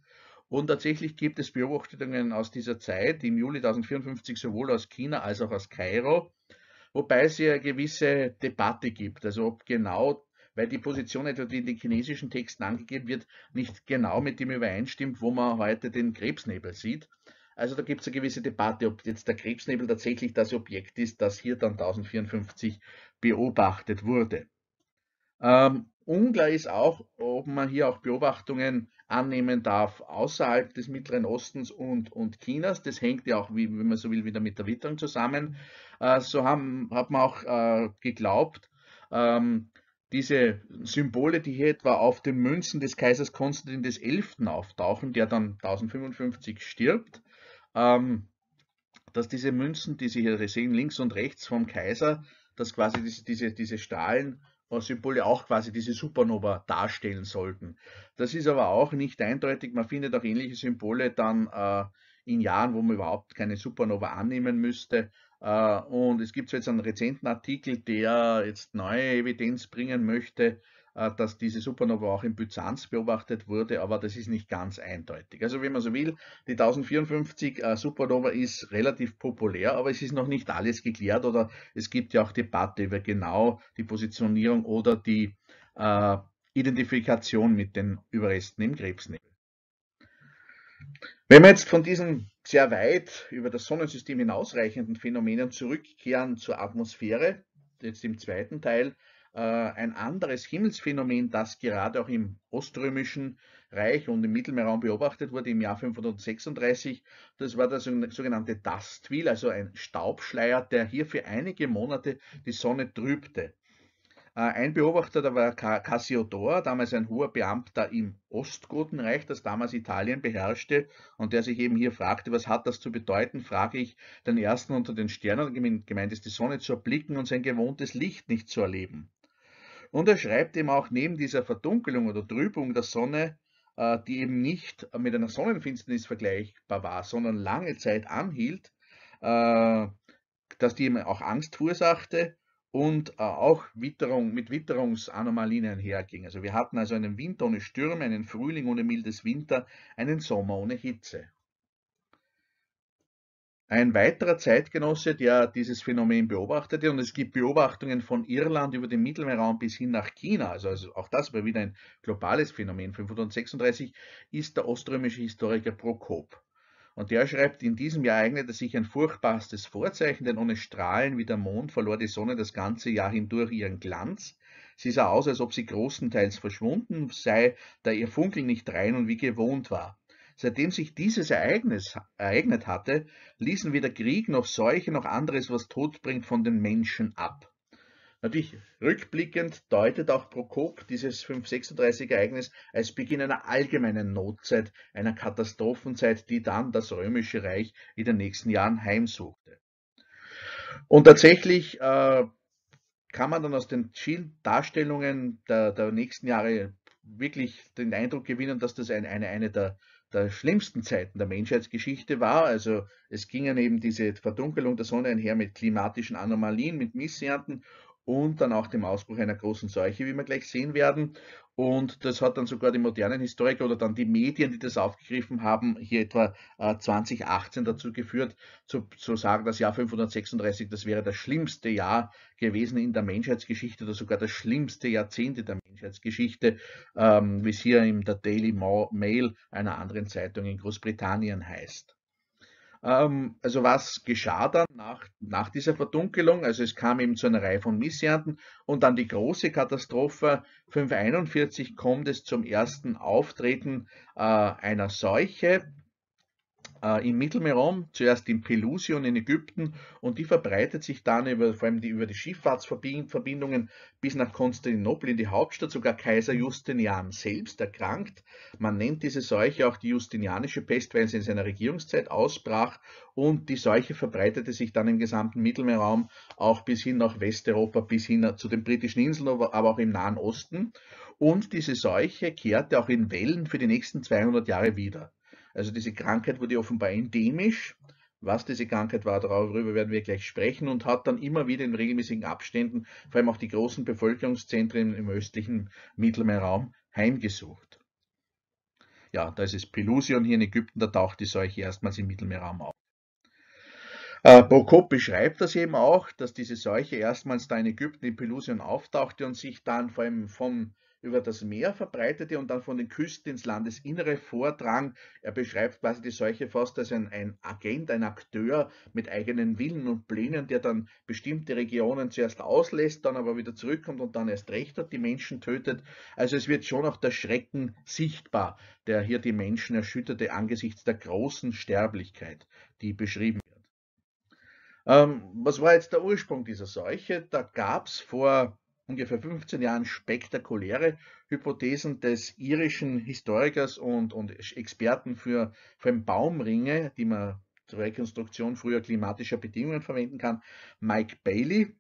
Und tatsächlich gibt es Beobachtungen aus dieser Zeit, im Juli 1054 sowohl aus China als auch aus Kairo, wobei es ja eine gewisse Debatte gibt, also ob genau weil die Position etwa, die in den chinesischen Texten angegeben wird, nicht genau mit dem übereinstimmt, wo man heute den Krebsnebel sieht. Also da gibt es eine gewisse Debatte, ob jetzt der Krebsnebel tatsächlich das Objekt ist, das hier dann 1054 beobachtet wurde. Ähm, unklar ist auch, ob man hier auch Beobachtungen annehmen darf außerhalb des Mittleren Ostens und, und Chinas. Das hängt ja auch, wie, wenn man so will, wieder mit der Witterung zusammen. Äh, so haben, hat man auch äh, geglaubt, ähm, diese Symbole, die hier etwa auf den Münzen des Kaisers Konstantin XI. auftauchen, der dann 1055 stirbt, ähm, dass diese Münzen, die Sie hier sehen, links und rechts vom Kaiser, dass quasi diese, diese, diese Stahlen Symbole auch quasi diese Supernova darstellen sollten. Das ist aber auch nicht eindeutig. Man findet auch ähnliche Symbole dann äh, in Jahren, wo man überhaupt keine Supernova annehmen müsste. Äh, und es gibt jetzt einen rezenten Artikel, der jetzt neue Evidenz bringen möchte, äh, dass diese Supernova auch in Byzanz beobachtet wurde, aber das ist nicht ganz eindeutig. Also wenn man so will, die 1054 äh, Supernova ist relativ populär, aber es ist noch nicht alles geklärt oder es gibt ja auch Debatte über genau die Positionierung oder die Identifikation mit den Überresten im Krebsnebel. Wenn man jetzt von diesen sehr weit über das Sonnensystem hinausreichenden Phänomenen zurückkehren zur Atmosphäre, jetzt im zweiten Teil, äh, ein anderes Himmelsphänomen, das gerade auch im Oströmischen Reich und im Mittelmeerraum beobachtet wurde im Jahr 536. Das war der sogenannte Dust also ein Staubschleier, der hier für einige Monate die Sonne trübte. Äh, ein Beobachter, da war Cassiodor, damals ein hoher Beamter im Ostgotenreich, das damals Italien beherrschte, und der sich eben hier fragte, was hat das zu bedeuten, frage ich den Ersten unter den Sternen, gemeint ist die Sonne zu erblicken und sein gewohntes Licht nicht zu erleben. Und er schreibt eben auch neben dieser Verdunkelung oder Trübung der Sonne, äh, die eben nicht mit einer Sonnenfinsternis vergleichbar war, sondern lange Zeit anhielt, äh, dass die eben auch Angst verursachte und äh, auch Witterung, mit Witterungsanomalien einherging. Also wir hatten also einen Winter ohne Stürme, einen Frühling ohne mildes Winter, einen Sommer ohne Hitze. Ein weiterer Zeitgenosse, der dieses Phänomen beobachtete, und es gibt Beobachtungen von Irland über den Mittelmeerraum bis hin nach China, also, also auch das war wieder ein globales Phänomen, 536, ist der oströmische Historiker Prokop. Und der schreibt, in diesem Jahr eignete sich ein furchtbarstes Vorzeichen, denn ohne Strahlen wie der Mond verlor die Sonne das ganze Jahr hindurch ihren Glanz. Sie sah aus, als ob sie großenteils verschwunden sei, da ihr Funkeln nicht rein und wie gewohnt war. Seitdem sich dieses Ereignis ereignet hatte, ließen weder Krieg noch Seuche noch anderes, was Tod bringt, von den Menschen ab. Natürlich, rückblickend deutet auch Prokop dieses 536-Ereignis als Beginn einer allgemeinen Notzeit, einer Katastrophenzeit, die dann das Römische Reich in den nächsten Jahren heimsuchte. Und tatsächlich äh, kann man dann aus den Darstellungen der, der, nächsten Jahre wirklich den Eindruck gewinnen, dass das ein, eine, eine der, der schlimmsten Zeiten der Menschheitsgeschichte war. Also es gingen eben diese Verdunkelung der Sonne einher mit klimatischen Anomalien, mit Missernten und dann auch dem Ausbruch einer großen Seuche, wie wir gleich sehen werden. Und das hat dann sogar die modernen Historiker oder dann die Medien, die das aufgegriffen haben, hier etwa 2018 äh, dazu geführt, zu, zu sagen, das Jahr 536, das wäre das schlimmste Jahr gewesen in der Menschheitsgeschichte oder sogar das schlimmste Jahrzehnt der Menschheitsgeschichte, ähm, wie es hier in der Daily Mail einer anderen Zeitung in Großbritannien heißt. Ähm, also was geschah dann nach, nach dieser Verdunkelung? Also es kam eben zu einer Reihe von Missernten und dann die große Katastrophe 541 kommt es zum ersten Auftreten äh, einer Seuche äh, im Mittelmeerraum, zuerst in Pelusium in Ägypten und die verbreitet sich dann über, vor allem die, über die Schifffahrtsverbindungen bis nach Konstantinopel in die Hauptstadt, sogar Kaiser Justinian selbst erkrankt. Man nennt diese Seuche auch die Justinianische Pest, weil sie in seiner Regierungszeit ausbrach und die Seuche verbreitete sich dann im gesamten Mittelmeerraum auch bis hin nach Westeuropa, bis hin zu den britischen Inseln, aber auch im Nahen Osten. Und diese Seuche kehrte auch in Wellen für die nächsten 200 Jahre wieder. Also diese Krankheit wurde offenbar endemisch. Was diese Krankheit war, darüber werden wir gleich sprechen und hat dann immer wieder in regelmäßigen Abständen, vor allem auch die großen Bevölkerungszentren im östlichen Mittelmeerraum, heimgesucht. Ja, da ist es Pelusion hier in Ägypten, da taucht die Seuche erstmals im Mittelmeerraum auf. Äh, Prokop beschreibt das eben auch, dass diese Seuche erstmals da in Ägypten, in Pelusion auftauchte und sich dann vor allem vom über das Meer verbreitete und dann von den Küsten ins Landesinnere vordrang. Er beschreibt quasi die Seuche fast als ein, ein Agent, ein Akteur mit eigenen Willen und Plänen, der dann bestimmte Regionen zuerst auslässt, dann aber wieder zurückkommt und dann erst recht hat die Menschen tötet. Also es wird schon auch der Schrecken sichtbar, der hier die Menschen erschütterte angesichts der großen Sterblichkeit, die beschrieben wird. Ähm, was war jetzt der Ursprung dieser Seuche? Da gab es vor ungefähr 15 Jahren spektakuläre Hypothesen des irischen Historikers und, und Experten für, für Baumringe, die man zur Rekonstruktion früher klimatischer Bedingungen verwenden kann, Mike Bailey.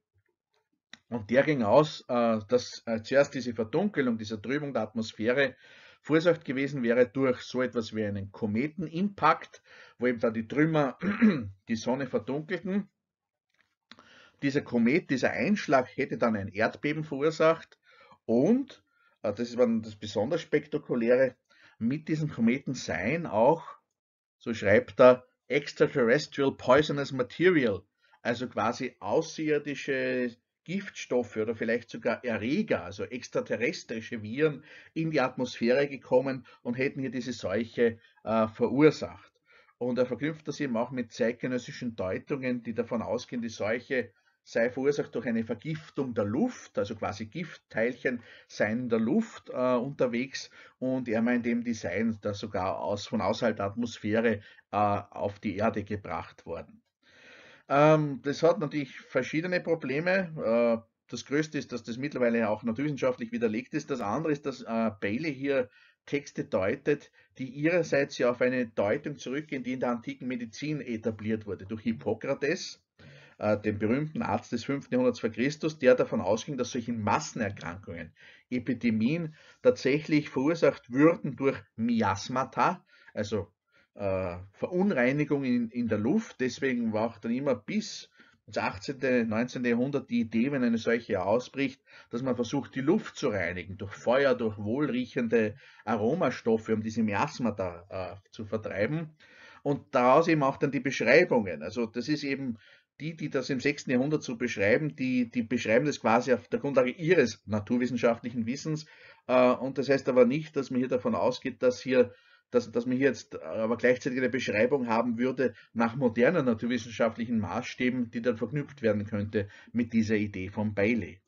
Und der ging aus, äh, dass äh, zuerst diese Verdunkelung, diese Trübung der Atmosphäre Verursacht gewesen wäre durch so etwas wie einen Kometenimpakt, wo eben da die Trümmer die Sonne verdunkelten dieser Komet, dieser Einschlag hätte dann ein Erdbeben verursacht und, äh, das ist dann das besonders spektakuläre, mit diesem Kometen seien auch, so schreibt er, extraterrestrial poisonous material, also quasi außerirdische Giftstoffe oder vielleicht sogar Erreger, also extraterrestrische Viren, in die Atmosphäre gekommen und hätten hier diese Seuche äh, verursacht. Und er verknüpft das eben auch mit zeitgenössischen Deutungen, die davon ausgehen, die Seuche sei verursacht durch eine Vergiftung der Luft, also quasi Giftteilchen seien in der Luft äh, unterwegs und er meint eben, die seien da sogar aus, von außerhalb der Atmosphäre äh, auf die Erde gebracht worden. Ähm, das hat natürlich verschiedene Probleme. Äh, das größte ist, dass das mittlerweile auch naturwissenschaftlich widerlegt ist. Das andere ist, dass äh, Bailey hier Texte deutet, die ihrerseits ja auf eine Deutung zurückgehen, die in der antiken Medizin etabliert wurde, durch Hippokrates äh, dem berühmten Arzt des 5. Jahrhunderts vor Christus, der davon ausging, dass solche Massenerkrankungen, Epidemien tatsächlich verursacht würden durch Miasmata, also äh, Verunreinigung in, in der Luft. Deswegen war auch dann immer bis ins 18., 19. Jahrhundert die Idee, wenn eine solche ausbricht, dass man versucht, die Luft zu reinigen, durch Feuer, durch wohlriechende Aromastoffe, um diese Miasmata äh, zu vertreiben. Und daraus eben auch dann die Beschreibungen. Also das ist eben die, die das im 6. Jahrhundert so beschreiben, die, die beschreiben das quasi auf der Grundlage ihres naturwissenschaftlichen Wissens. Äh, und das heißt aber nicht, dass man hier davon ausgeht, dass hier dass, dass man hier jetzt äh, aber gleichzeitig eine Beschreibung haben würde nach modernen naturwissenschaftlichen Maßstäben, die dann verknüpft werden könnte mit dieser Idee von Bailey.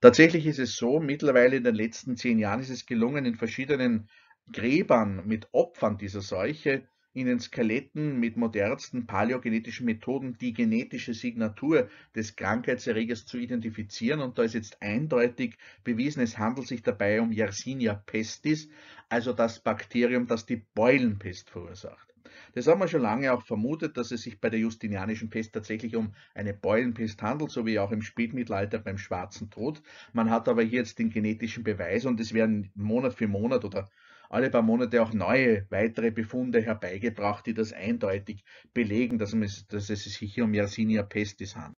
Tatsächlich ist es so, mittlerweile in den letzten zehn Jahren ist es gelungen, in verschiedenen Gräbern mit Opfern dieser Seuche in den Skeletten mit modernsten paläogenetischen Methoden die genetische Signatur des Krankheitserregers zu identifizieren. Und da ist jetzt eindeutig bewiesen, es handelt sich dabei um Yersinia pestis, also das Bakterium, das die Beulenpest verursacht. Das haben wir schon lange auch vermutet, dass es sich bei der justinianischen Pest tatsächlich um eine Beulenpest handelt, so wie auch im Spätmittelalter beim Schwarzen Tod. Man hat aber jetzt den genetischen Beweis und es werden Monat für Monat oder alle paar Monate auch neue, weitere Befunde herbeigebracht, die das eindeutig belegen, dass, man, dass es sich hier um Yersinia pestis handelt.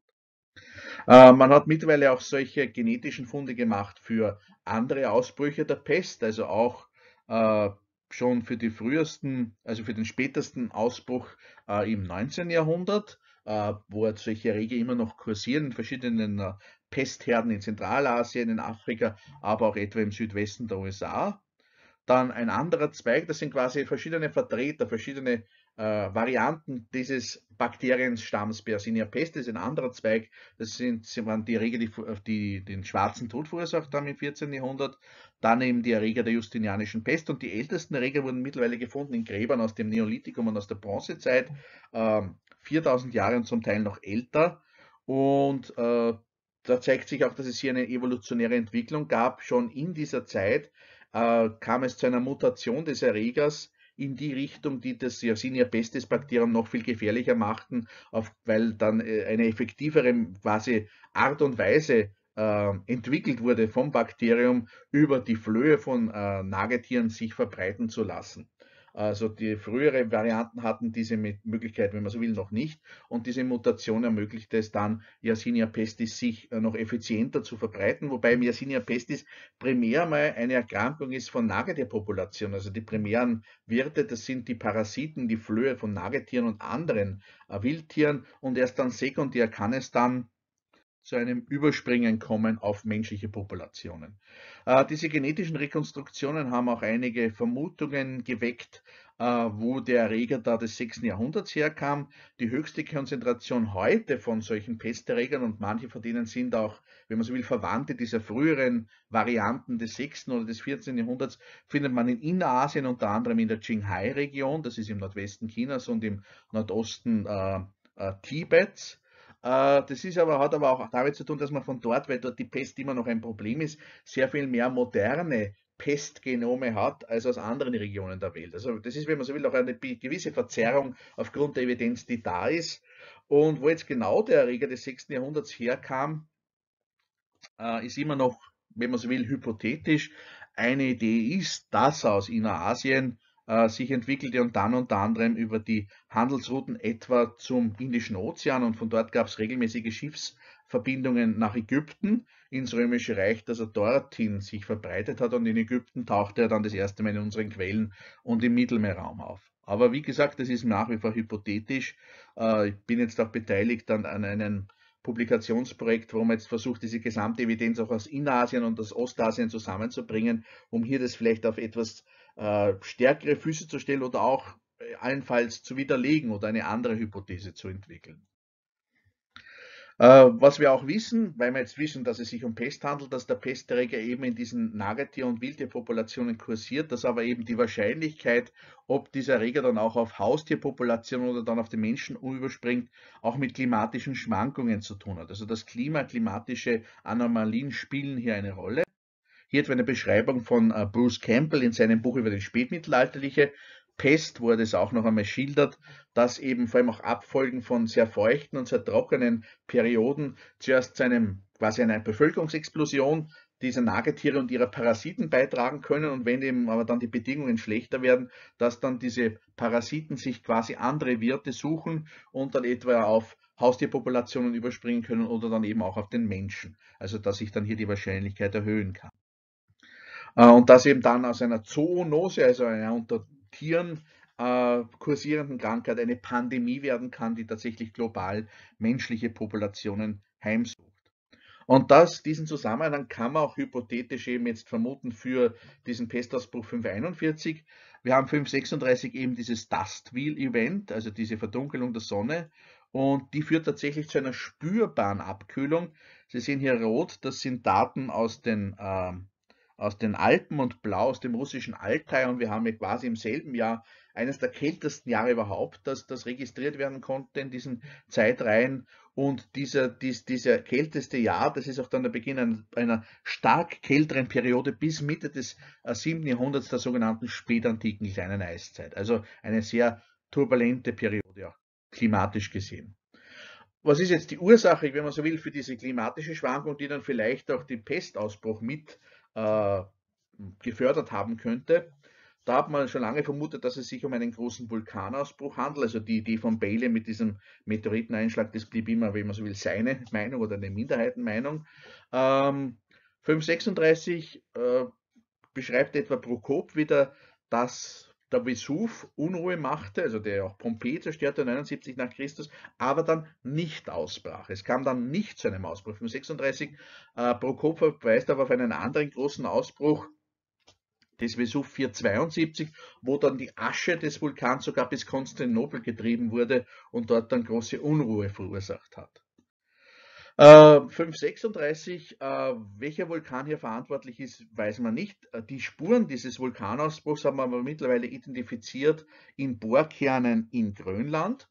Äh, man hat mittlerweile auch solche genetischen Funde gemacht für andere Ausbrüche der Pest, also auch äh, schon für die frühesten, also für den spätesten Ausbruch äh, im 19. Jahrhundert, äh, wo halt solche Erreger immer noch kursieren in verschiedenen äh, Pestherden in Zentralasien, in Afrika, aber auch etwa im Südwesten der USA. Dann ein anderer Zweig, das sind quasi verschiedene Vertreter, verschiedene äh, Varianten dieses Bakterienstamms Yersinia pestis. Ein anderer Zweig, das sind, waren die Erreger, die, die den schwarzen Tod verursacht haben im 14. Jahrhundert. Dann eben die Erreger der justinianischen Pest. Und die ältesten Erreger wurden mittlerweile gefunden in Gräbern aus dem Neolithikum und aus der Bronzezeit. Äh, 4000 Jahre und zum Teil noch älter. Und äh, da zeigt sich auch, dass es hier eine evolutionäre Entwicklung gab, schon in dieser Zeit äh, kam es zu einer Mutation des Erregers in die Richtung, die das Yersinia pestis Bakterium noch viel gefährlicher machten, auf, weil dann äh, eine effektivere quasi Art und Weise äh, entwickelt wurde vom Bakterium über die Flöhe von äh, Nagetieren sich verbreiten zu lassen. Also die früheren Varianten hatten diese Möglichkeit, wenn man so will, noch nicht. Und diese Mutation ermöglichte es dann, Yersinia pestis sich äh, noch effizienter zu verbreiten, wobei Yersinia pestis primär mal eine Erkrankung ist von Nagetierpopulationen. Also die primären Wirte, das sind die Parasiten, die Flöhe von Nagetieren und anderen äh, Wildtieren. Und erst dann sekundär kann es dann zu einem Überspringen kommen auf menschliche Populationen. Äh, diese genetischen Rekonstruktionen haben auch einige Vermutungen geweckt, äh, wo der Erreger da des 6. Jahrhunderts herkam. Die höchste Konzentration heute von solchen Pesterregern und manche von denen sind auch, wenn man so will, Verwandte dieser früheren Varianten des 6. oder des 14. Jahrhunderts, findet man in Innerasien, unter anderem in der Qinghai-Region, das ist im Nordwesten Chinas und im Nordosten äh, äh Tibets. Äh, das ist aber, hat aber auch damit zu tun, dass man von dort, weil dort die Pest immer noch ein Problem ist, sehr viel mehr moderne Pestgenome hat als aus anderen Regionen der Welt. Also das ist, wenn man so will, auch eine gewisse Verzerrung aufgrund der Evidenz, die da ist. Und wo jetzt genau der Erreger des 6. Jahrhunderts herkam, äh, ist immer noch, wenn man so will, hypothetisch. Eine Idee ist, dass aus Innerasien äh, sich entwickelte und dann unter anderem über die Handelsrouten etwa zum Indischen Ozean und von dort gab es regelmäßige Schiffsverbindungen nach Ägypten ins Römische Reich, dass er dorthin sich verbreitet hat und in Ägypten tauchte er dann das erste Mal in unseren Quellen und im Mittelmeerraum auf. Aber wie gesagt, das ist nach wie vor hypothetisch. Äh, ich bin jetzt auch beteiligt an, einem Publikationsprojekt, wo man jetzt versucht, diese gesamte Evidenz auch aus Inasien und aus Ostasien zusammenzubringen, um hier das vielleicht auf etwas zu äh, stärkere Füße zu stellen oder auch äh, allenfalls zu widerlegen oder eine andere Hypothese zu entwickeln. Äh, was wir auch wissen, weil wir jetzt wissen, dass es sich um Pest handelt, dass der Pestträger eben in diesen Nagetier- und Wildtierpopulationen kursiert, dass aber eben die Wahrscheinlichkeit, ob dieser Erreger dann auch auf Haustierpopulationen oder dann auf den Menschen überspringt, auch mit klimatischen Schwankungen zu tun hat. Also das Klima, klimatische Anomalien spielen hier eine Rolle. Hier etwa eine Beschreibung von äh, Bruce Campbell in seinem Buch über die spätmittelalterliche Pest, wo er das auch noch einmal schildert, dass eben vor allem auch Abfolgen von sehr feuchten und sehr trockenen Perioden zuerst zu einem quasi einer Bevölkerungsexplosion dieser Nagetiere und ihrer Parasiten beitragen können und wenn eben aber dann die Bedingungen schlechter werden, dass dann diese Parasiten sich quasi andere Wirte suchen und dann etwa auf Haustierpopulationen überspringen können oder dann eben auch auf den Menschen. Also dass sich dann hier die Wahrscheinlichkeit erhöhen kann. Äh, und das eben dann aus einer Zoonose, also einer unter Tieren äh, kursierenden Krankheit, eine Pandemie werden kann, die tatsächlich global menschliche Populationen heimsucht. Und das, diesen Zusammenhang kann man auch hypothetisch eben jetzt vermuten für diesen Pestausbruch 541. Wir haben 536 eben dieses Dust Wheel Event, also diese Verdunkelung der Sonne. Und die führt tatsächlich zu einer spürbaren Abkühlung. Sie sehen hier rot, das sind Daten aus den ähm, aus den Alpen und blau aus dem russischen Altai und wir haben ja quasi im selben Jahr eines der kältesten Jahre überhaupt, dass das registriert werden konnte in diesen Zeitreihen und dieser, dies, dieser kälteste Jahr, das ist auch dann der Beginn einer stark kälteren Periode bis Mitte des 7. Äh, Jahrhunderts der sogenannten spätantiken kleinen Eiszeit. Also eine sehr turbulente Periode, auch klimatisch gesehen. Was ist jetzt die Ursache, wenn man so will, für diese klimatische Schwankung, die dann vielleicht auch den Pestausbruch mit äh, gefördert haben könnte. Da hat man schon lange vermutet, dass es sich um einen großen Vulkanausbruch handelt. Also die Idee von Bailey mit diesem Meteoriteneinschlag, das blieb immer, wenn man so will, seine Meinung oder eine Minderheitenmeinung. Ähm, 536 äh, beschreibt etwa Prokop wieder, dass der Vesuv Unruhe machte, also der auch Pompeji zerstörte 79 nach Christus, aber dann nicht ausbrach. Es kam dann nicht zu einem Ausbruch. 36 äh, Prokop verweist aber auf einen anderen großen Ausbruch des Vesuv 472, wo dann die Asche des Vulkans sogar bis Konstantinopel getrieben wurde und dort dann große Unruhe verursacht hat. 536, äh, äh, welcher Vulkan hier verantwortlich ist, weiß man nicht. Äh, die Spuren dieses Vulkanausbruchs haben wir aber mittlerweile identifiziert in Bohrkernen in Grönland,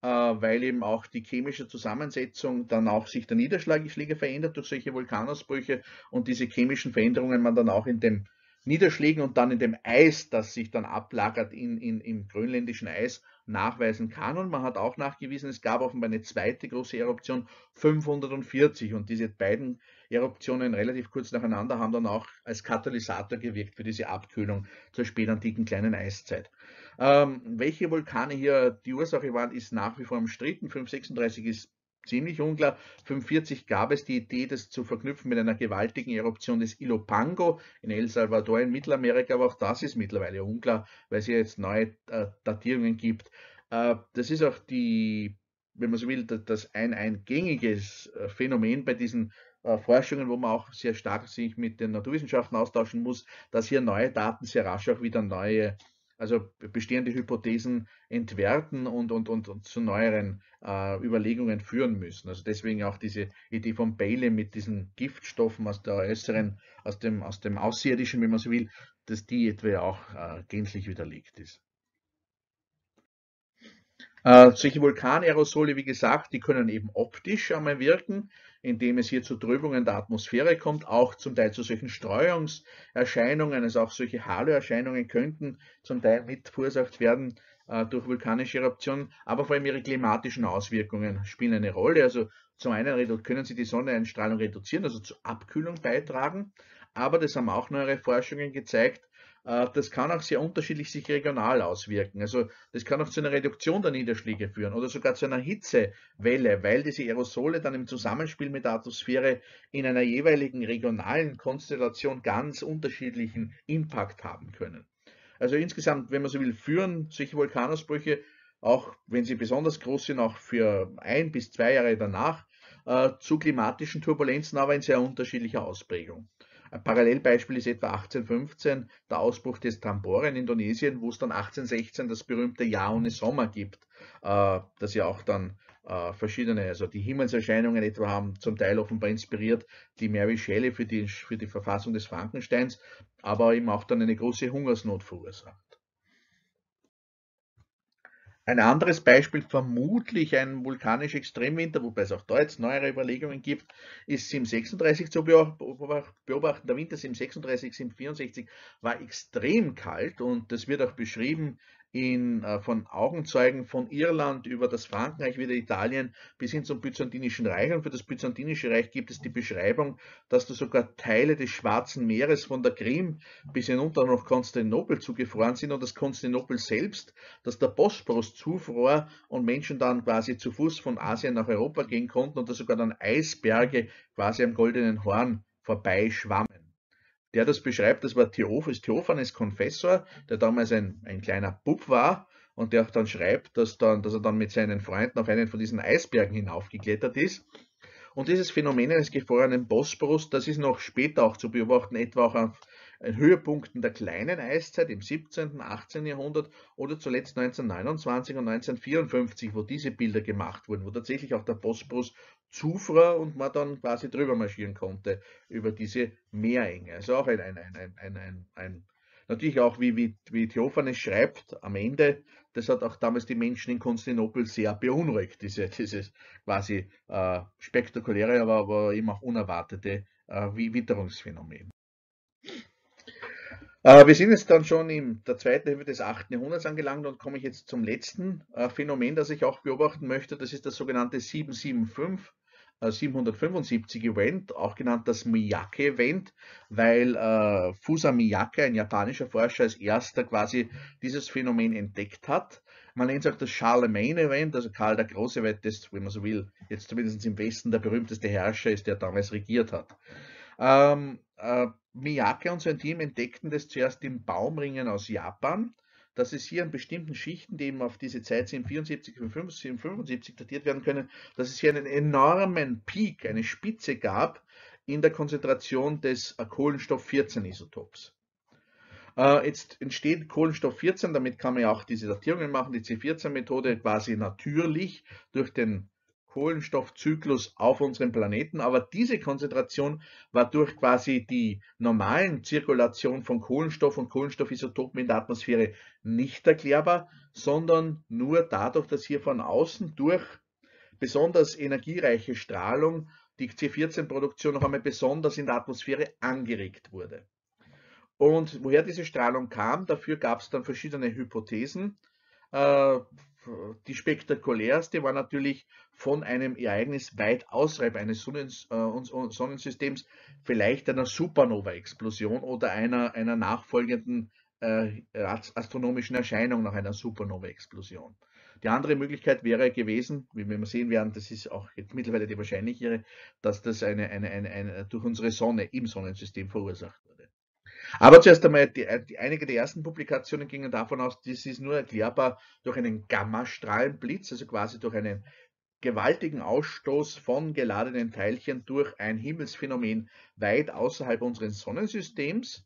äh, weil eben auch die chemische Zusammensetzung dann auch sich der Niederschlagschläge verändert durch solche Vulkanausbrüche und diese chemischen Veränderungen man dann auch in den Niederschlägen und dann in dem Eis, das sich dann ablagert in, in, im grönländischen Eis, nachweisen kann. Und man hat auch nachgewiesen, es gab offenbar eine zweite große Eruption 540 und diese beiden Eruptionen relativ kurz nacheinander haben dann auch als Katalysator gewirkt für diese Abkühlung zur spätantiken kleinen Eiszeit. Ähm, welche Vulkane hier die Ursache waren, ist nach wie vor umstritten. 536 ist ziemlich unklar. 1945 gab es die Idee, das zu verknüpfen mit einer gewaltigen Eruption des Ilopango in El Salvador in Mittelamerika, aber auch das ist mittlerweile unklar, weil es ja jetzt neue äh, Datierungen gibt. Äh, das ist auch die, wenn man so will, das ein, ein gängiges äh, Phänomen bei diesen äh, Forschungen, wo man auch sehr stark sich mit den Naturwissenschaften austauschen muss, dass hier neue Daten sehr rasch auch wieder neue also bestehende Hypothesen entwerten und, und, und, und zu neueren äh, Überlegungen führen müssen. Also deswegen auch diese Idee von Bailey mit diesen Giftstoffen aus der äußeren, aus dem, aus dem Außerirdischen, wenn man so will, dass die etwa auch äh, gänzlich widerlegt ist. Äh, solche Vulkanerosole, wie gesagt, die können eben optisch einmal wirken indem es hier zu Trübungen der Atmosphäre kommt, auch zum Teil zu solchen Streuungserscheinungen, also auch solche halo könnten zum Teil mit verursacht werden äh, durch vulkanische Eruptionen, aber vor allem ihre klimatischen Auswirkungen spielen eine Rolle. Also zum einen können sie die Sonneneinstrahlung reduzieren, also zur Abkühlung beitragen, aber das haben auch neuere Forschungen gezeigt, äh, das kann auch sehr unterschiedlich sich regional auswirken. Also das kann auch zu einer Reduktion der Niederschläge führen oder sogar zu einer Hitzewelle, weil diese Aerosole dann im Zusammenspiel mit der Atmosphäre in einer jeweiligen regionalen Konstellation ganz unterschiedlichen Impact haben können. Also insgesamt, wenn man so will, führen solche Vulkanausbrüche, auch wenn sie besonders groß sind, auch für ein bis zwei Jahre danach, äh, zu klimatischen Turbulenzen, aber in sehr unterschiedlicher Ausprägung. Ein Parallelbeispiel ist etwa 1815 der Ausbruch des Tambor in Indonesien, wo es dann 1816 das berühmte Jahr ohne Sommer gibt, äh, das ja auch dann äh, verschiedene, also die Himmelserscheinungen etwa haben zum Teil offenbar inspiriert die Mary Shelley für die, für die Verfassung des Frankensteins, aber eben auch dann eine große Hungersnot verursacht. Ein anderes Beispiel, vermutlich ein vulkanisch Extremwinter, wobei es auch da jetzt neuere Überlegungen gibt, ist 736 zu beobachten. Der Winter 736, 764 war extrem kalt und das wird auch beschrieben in, äh, von Augenzeugen von Irland über das Frankenreich, wieder Italien bis hin zum Byzantinischen Reich. Und für das Byzantinische Reich gibt es die Beschreibung, dass da sogar Teile des Schwarzen Meeres von der Krim bis hinunter nach Konstantinopel zugefroren sind und das Konstantinopel selbst, dass der Bosporus zufror und Menschen dann quasi zu Fuß von Asien nach Europa gehen konnten und da sogar dann Eisberge quasi am Goldenen Horn vorbeischwammen der das beschreibt, das war Theophilus Theophanes Konfessor, der damals ein, ein kleiner Bub war und der auch dann schreibt, dass, dann, dass er dann mit seinen Freunden auf einen von diesen Eisbergen hinaufgeklettert ist. Und dieses Phänomen des gefrorenen Bosporus, das ist noch später auch zu beobachten, etwa auch auf Höhepunkten der kleinen Eiszeit im 17. und 18. Jahrhundert oder zuletzt 1929 und 1954, wo diese Bilder gemacht wurden, wo tatsächlich auch der Bosporus zufror und man dann quasi drüber marschieren konnte über diese Meerenge. Also auch ein, ein, ein, ein, ein, ein natürlich auch wie, wie, wie Theophanes schreibt, am Ende, das hat auch damals die Menschen in Konstantinopel sehr beunruhigt, diese, dieses quasi äh, spektakuläre, aber, aber eben auch unerwartete äh, Witterungsphänomen wir sind jetzt dann schon in der zweiten Hälfte des 8. Jahrhunderts angelangt und komme ich jetzt zum letzten äh, Phänomen, das ich auch beobachten möchte. Das ist das sogenannte 775. 775 äh, Event, auch genannt das Miyake-Event, weil äh, Fusa Miyake, ein japanischer Forscher, als erster quasi dieses Phänomen entdeckt hat. Man nennt es auch das Charlemagne-Event, also Karl der Große, weil das, wenn man so will, jetzt zumindest im Westen der berühmteste Herrscher ist, der damals regiert hat. Ähm, äh, Miyake und sein Team entdeckten das zuerst im Baumringen aus Japan, dass es hier an bestimmten Schichten, die eben auf diese Zeit 74, 75, 75 datiert werden können, dass es hier einen enormen Peak, eine Spitze gab in der Konzentration des äh, Kohlenstoff-14-Isotops. Äh, jetzt entsteht Kohlenstoff-14, damit kann man ja auch diese Datierungen machen, die C14-Methode quasi natürlich durch den Kohlenstoffzyklus auf unserem Planeten. Aber diese Konzentration war durch quasi die normalen Zirkulation von Kohlenstoff und Kohlenstoffisotopen in der Atmosphäre nicht erklärbar, sondern nur dadurch, dass hier von außen durch besonders energiereiche Strahlung die C14-Produktion noch einmal besonders in der Atmosphäre angeregt wurde. Und woher diese Strahlung kam, dafür gab es dann verschiedene Hypothesen. Äh, die spektakulärste war natürlich von einem Ereignis weit außerhalb eines äh, Sonnensystems, vielleicht einer Supernova-Explosion oder einer, einer nachfolgenden äh, astronomischen Erscheinung nach einer Supernova-Explosion. Die andere Möglichkeit wäre gewesen, wie wir sehen werden, das ist auch jetzt mittlerweile die wahrscheinlichere, dass das eine, eine, eine, eine durch unsere Sonne im Sonnensystem verursacht wird. Aber zuerst einmal, die, die, einige der ersten Publikationen gingen davon aus, dies ist nur erklärbar durch einen Gammastrahlenblitz, also quasi durch einen gewaltigen Ausstoß von geladenen Teilchen durch ein Himmelsphänomen weit außerhalb unseres Sonnensystems.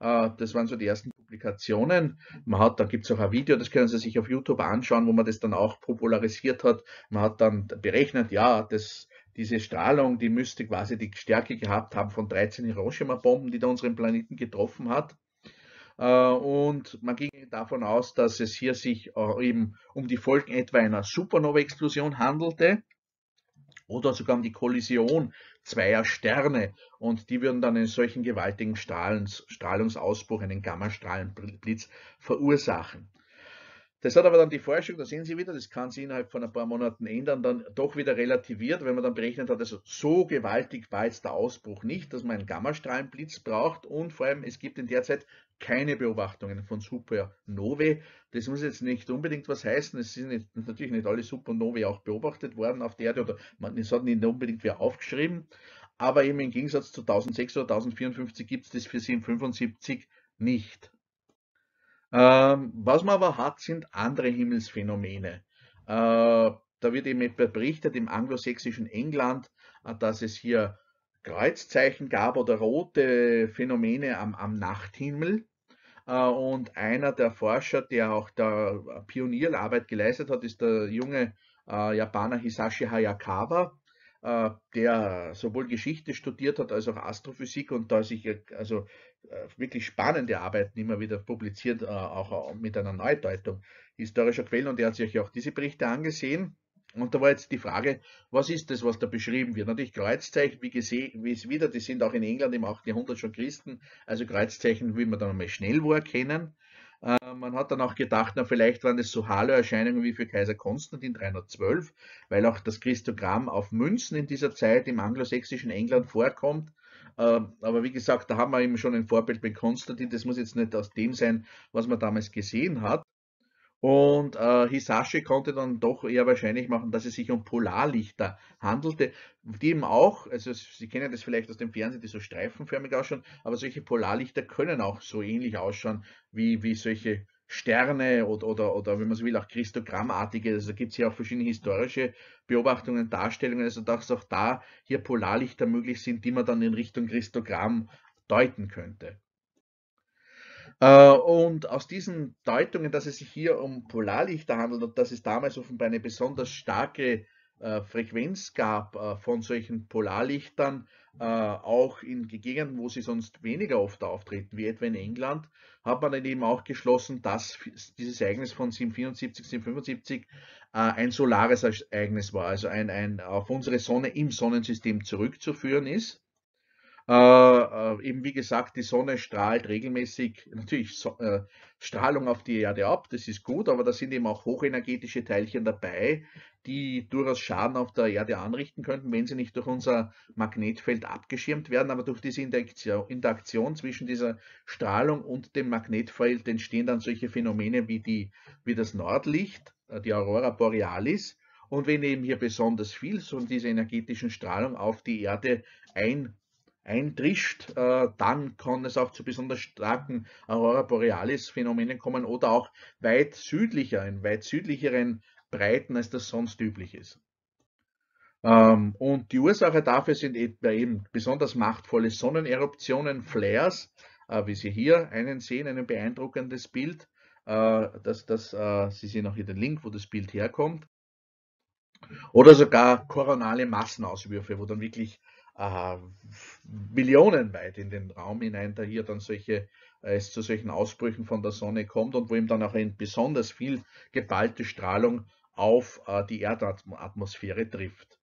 Äh, das waren so die ersten Publikationen. Man hat, da gibt es auch ein Video, das können Sie sich auf YouTube anschauen, wo man das dann auch popularisiert hat. Man hat dann berechnet, ja, das diese Strahlung, die müsste quasi die Stärke gehabt haben von 13 Hiroshima-Bomben, die da unseren Planeten getroffen hat. Äh, und man ging davon aus, dass es hier sich äh, eben um die Folgen etwa einer Supernova-Explosion handelte oder sogar um die Kollision zweier Sterne. Und die würden dann einen solchen gewaltigen Strahlungsausbruch, einen Gammastrahlenblitz verursachen. Das hat aber dann die Forschung, da sehen Sie wieder, das kann sich innerhalb von ein paar Monaten ändern, dann doch wieder relativiert, wenn man dann berechnet hat, also so gewaltig war jetzt der Ausbruch nicht, dass man einen Gammastrahlenblitz braucht und vor allem es gibt in der Zeit keine Beobachtungen von Supernovae. Das muss jetzt nicht unbedingt was heißen, es sind nicht, natürlich nicht alle Supernovae auch beobachtet worden auf der Erde oder man, es hat nicht unbedingt wer aufgeschrieben, aber eben im Gegensatz zu 1006 oder 1054 gibt es das für 775 nicht. Ähm, was man aber hat, sind andere Himmelsphänomene. Äh, da wird eben berichtet im anglosächsischen England, äh, dass es hier Kreuzzeichen gab oder rote Phänomene am, am Nachthimmel. Äh, und einer der Forscher, der auch da Pionierarbeit geleistet hat, ist der junge Japaner Hisashi Hayakawa, äh, der sowohl Geschichte studiert hat als auch Astrophysik und da sich äh, also äh, wirklich spannende Arbeiten immer wieder publiziert, auch mit einer Neudeutung historischer Quellen und er hat sich auch diese Berichte angesehen. Und da war jetzt die Frage, was ist das, was da beschrieben wird? Natürlich Kreuzzeichen, wie gesehen, wie es wieder, die sind auch in England im 8. Jahrhundert schon Christen, also Kreuzzeichen will man dann einmal schnell wo erkennen. Äh, man hat dann auch gedacht, na, vielleicht waren es so Halo-Erscheinungen wie für Kaiser Konstantin 312, weil auch das Christogramm auf Münzen in dieser Zeit im anglosächsischen England vorkommt. Ähm, aber wie gesagt, da haben wir eben schon ein Vorbild bei Konstantin. Das muss jetzt nicht aus dem sein, was man damals gesehen hat. Und äh, Hisashi konnte dann doch eher wahrscheinlich machen, dass es sich um Polarlichter handelte, die eben auch, also Sie kennen das vielleicht aus dem Fernsehen, die so streifenförmig ausschauen, aber solche Polarlichter können auch so ähnlich ausschauen wie, wie solche Sterne oder, oder, oder wenn man so will, auch Christogrammartige. Also gibt es hier auch verschiedene historische Beobachtungen, Darstellungen, also dass auch da hier Polarlichter möglich sind, die man dann in Richtung Christogramm deuten könnte. Äh, und aus diesen Deutungen, dass es sich hier um Polarlichter handelt und dass es damals offenbar eine besonders starke äh, Frequenz gab äh, von solchen Polarlichtern, auch in Gegenden, wo sie sonst weniger oft auftreten, wie etwa in England, hat man dann eben auch geschlossen, dass dieses Ereignis von 774, 775 ein solares Ereignis war, also ein, ein auf unsere Sonne im Sonnensystem zurückzuführen ist. Äh, äh, eben wie gesagt, die Sonne strahlt regelmäßig natürlich so, äh, Strahlung auf die Erde ab, das ist gut, aber da sind eben auch hochenergetische Teilchen dabei, die durchaus Schaden auf der Erde anrichten könnten, wenn sie nicht durch unser Magnetfeld abgeschirmt werden. Aber durch diese Interaktion, zwischen dieser Strahlung und dem Magnetfeld entstehen dann solche Phänomene wie, die, wie das Nordlicht, äh, die Aurora Borealis. Und wenn eben hier besonders viel von dieser energetischen Strahlung auf die Erde ein eintrischt, äh, dann kann es auch zu besonders starken Aurora Borealis Phänomenen kommen oder auch weit südlicher, in weit südlicheren Breiten, als das sonst üblich ist. Ähm, und die Ursache dafür sind e-, äh, eben besonders machtvolle Sonneneruptionen, Flares, äh, wie Sie hier einen sehen, ein beeindruckendes Bild. das, das, Sie sehen auch hier den Link, wo das Bild herkommt. Oder sogar koronale Massenauswürfe, wo dann wirklich äh, Millionen in den Raum hinein, da hier dann solche, äh, es zu solchen Ausbrüchen von der Sonne kommt und wo eben dann auch in besonders viel geballte Strahlung auf äh, die Erdatmosphäre trifft.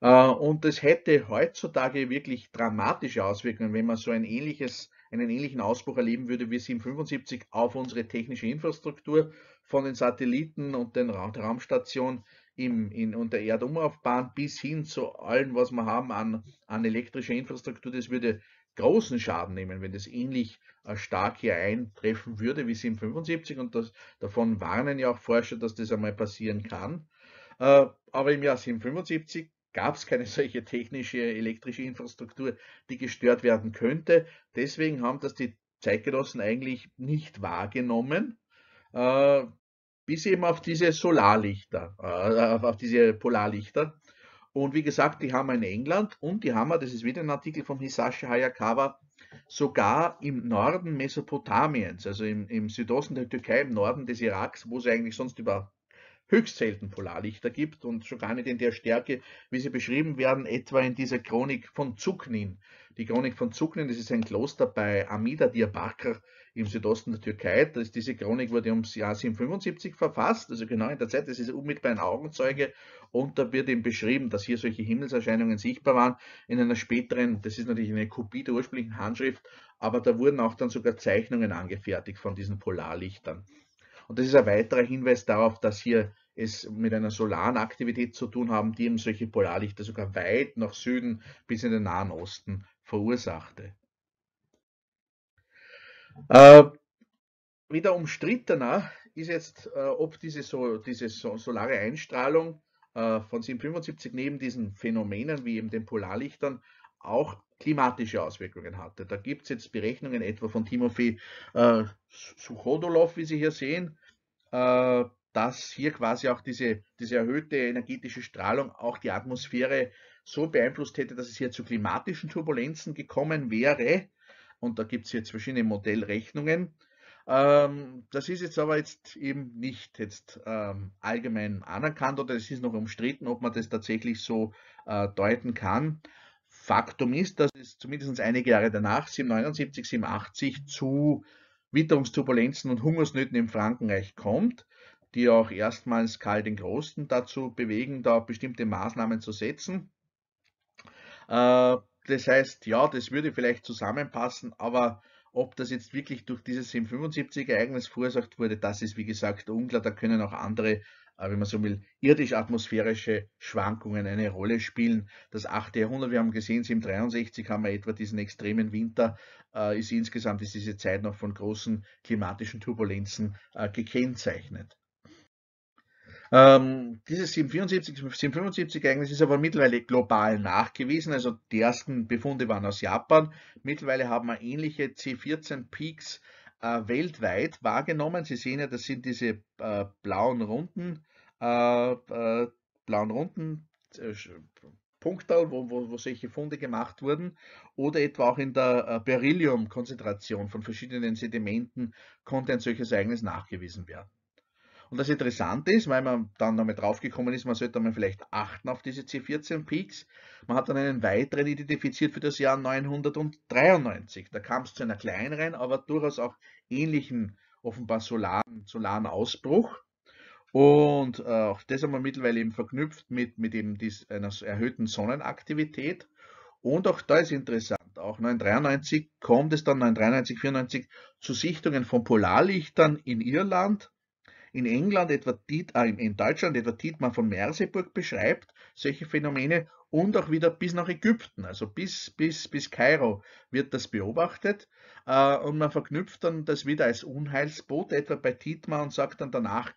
Äh, und es hätte heutzutage wirklich dramatische Auswirkungen, wenn man so ein ähnliches, einen ähnlichen Ausbruch erleben würde wie 775 auf unsere technische Infrastruktur von den Satelliten und den Raumstationen im, in, der Erdumlaufbahn bis hin zu allem, was wir haben an, an elektrischer Infrastruktur, das würde großen Schaden nehmen, wenn das ähnlich äh, stark hier eintreffen würde wie 775 und das, davon warnen ja auch Forscher, dass das einmal passieren kann. Äh, aber im Jahr 775 gab es keine solche technische elektrische Infrastruktur, die gestört werden könnte. Deswegen haben das die Zeitgenossen eigentlich nicht wahrgenommen. Äh, bis eben auf diese Solarlichter, äh, auf diese Polarlichter. Und wie gesagt, die haben wir in England und die haben wir, das ist wieder ein Artikel von Hisashi Hayakawa, sogar im Norden Mesopotamiens, also im, im Südosten der Türkei, im Norden des Iraks, wo sie eigentlich sonst über höchst selten Polarlichter gibt und schon gar nicht in der Stärke, wie sie beschrieben werden, etwa in dieser Chronik von Zuknin. Die Chronik von Zuknin, das ist ein Kloster bei Amida Diyarbakir im Südosten der Türkei. Das, diese Chronik wurde ums Jahr 775 verfasst, also genau in der Zeit, das ist unmittelbar ein Augenzeuge und da wird eben beschrieben, dass hier solche Himmelserscheinungen sichtbar waren. In einer späteren, das ist natürlich eine Kopie der ursprünglichen Handschrift, aber da wurden auch dann sogar Zeichnungen angefertigt von diesen Polarlichtern. Und das ist ein weiterer Hinweis darauf, dass hier es mit einer solaren Aktivität zu tun haben, die eben solche Polarlichter sogar weit nach Süden bis in den Nahen Osten verursachte. Äh, wieder umstrittener ist jetzt, äh, ob diese, so, diese so, solare Einstrahlung äh, von 775 neben diesen Phänomenen wie eben den Polarlichtern auch klimatische Auswirkungen hatte. Da gibt es jetzt Berechnungen etwa von Timofey äh, Suchodolov, wie Sie hier sehen, äh, dass hier quasi auch diese, diese erhöhte energetische Strahlung auch die Atmosphäre so beeinflusst hätte, dass es hier zu klimatischen Turbulenzen gekommen wäre. Und da gibt es jetzt verschiedene Modellrechnungen. Ähm, das ist jetzt aber jetzt eben nicht jetzt ähm, allgemein anerkannt oder es ist noch umstritten, ob man das tatsächlich so äh, deuten kann. Faktum ist, dass es zumindest einige Jahre danach, 779, 87, zu Witterungsturbulenzen und Hungersnöten im Frankenreich kommt die auch erstmals Karl den Großen dazu bewegen, da bestimmte Maßnahmen zu setzen. Äh, das heißt, ja, das würde vielleicht zusammenpassen, aber ob das jetzt wirklich durch dieses 75-Ereignis verursacht wurde, das ist wie gesagt unklar. Da können auch andere, äh, wenn man so will, irdisch-atmosphärische Schwankungen eine Rolle spielen. Das 8. Jahrhundert, wir haben gesehen, 763 haben wir etwa diesen extremen Winter, äh, ist insgesamt ist diese Zeit noch von großen klimatischen Turbulenzen gekennzeichnet. Ähm, dieses 774, 775 Ereignis ist aber mittlerweile global nachgewiesen. Also die ersten Befunde waren aus Japan. Mittlerweile haben wir ähnliche C14 Peaks äh, weltweit wahrgenommen. Sie sehen ja, das sind diese äh, blauen Runden, äh, äh blauen Runden. Äh, Punkte, wo, wo, wo, solche Funde gemacht wurden, oder etwa auch in der äh, Beryllium-Konzentration von verschiedenen Sedimenten konnte ein solches Ereignis nachgewiesen werden. Und das Interessante ist, weil man dann damit draufgekommen ist, man sollte mal vielleicht achten auf diese C14-Peaks. Man hat dann einen weiteren identifiziert für das Jahr 993. Da kam es zu einer kleineren, aber durchaus auch ähnlichen, offenbar solaren, solaren Ausbruch. Und äh, auch das haben wir mittlerweile eben verknüpft mit, mit eben dies, einer erhöhten Sonnenaktivität. Und auch da ist interessant, auch 993 kommt es dann 993, 94 zu Sichtungen von Polarlichtern in Irland in England etwa Diet, äh, in Deutschland etwa Dietmar von Merseburg beschreibt, solche Phänomene und auch wieder bis nach Ägypten, also bis, bis, bis Kairo wird das beobachtet äh, und man verknüpft dann das wieder als Unheilsboot etwa bei Tietmar und sagt dann danach,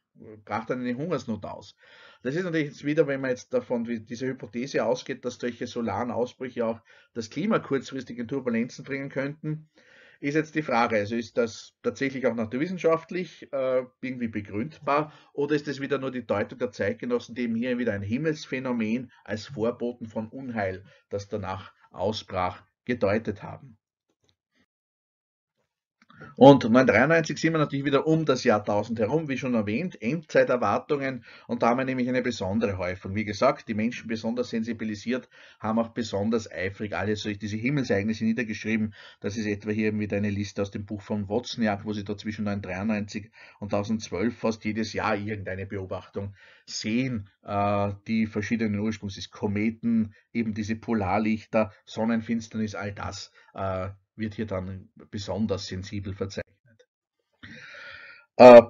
brach dann eine Hungersnot aus. Das ist natürlich jetzt wieder, wenn man jetzt davon diese Hypothese ausgeht, dass solche solaren Ausbrüche auch das Klima kurzfristig in Turbulenzen bringen könnten, ist jetzt die Frage, also ist das tatsächlich auch naturwissenschaftlich äh, irgendwie begründbar oder ist es wieder nur die Deutung der Zeitgenossen, die hier wieder ein Himmelsphänomen als Vorboten von Unheil, das danach ausbrach, gedeutet haben? Und 993 sind wir natürlich wieder um das Jahrtausend herum, wie schon erwähnt, Endzeiterwartungen und da haben wir nämlich eine besondere Häufung. Wie gesagt, die Menschen besonders sensibilisiert, haben auch besonders eifrig alle solche diese Himmelsereignisse niedergeschrieben. Das ist etwa hier wieder eine Liste aus dem Buch von Wozniak, wo sie da zwischen 993 und 1012 fast jedes Jahr irgendeine Beobachtung sehen, äh, die verschiedenen Ursprungs ist, Kometen, eben diese Polarlichter, Sonnenfinsternis, all das äh, wird hier dann besonders sensibel verzeichnet. Äh,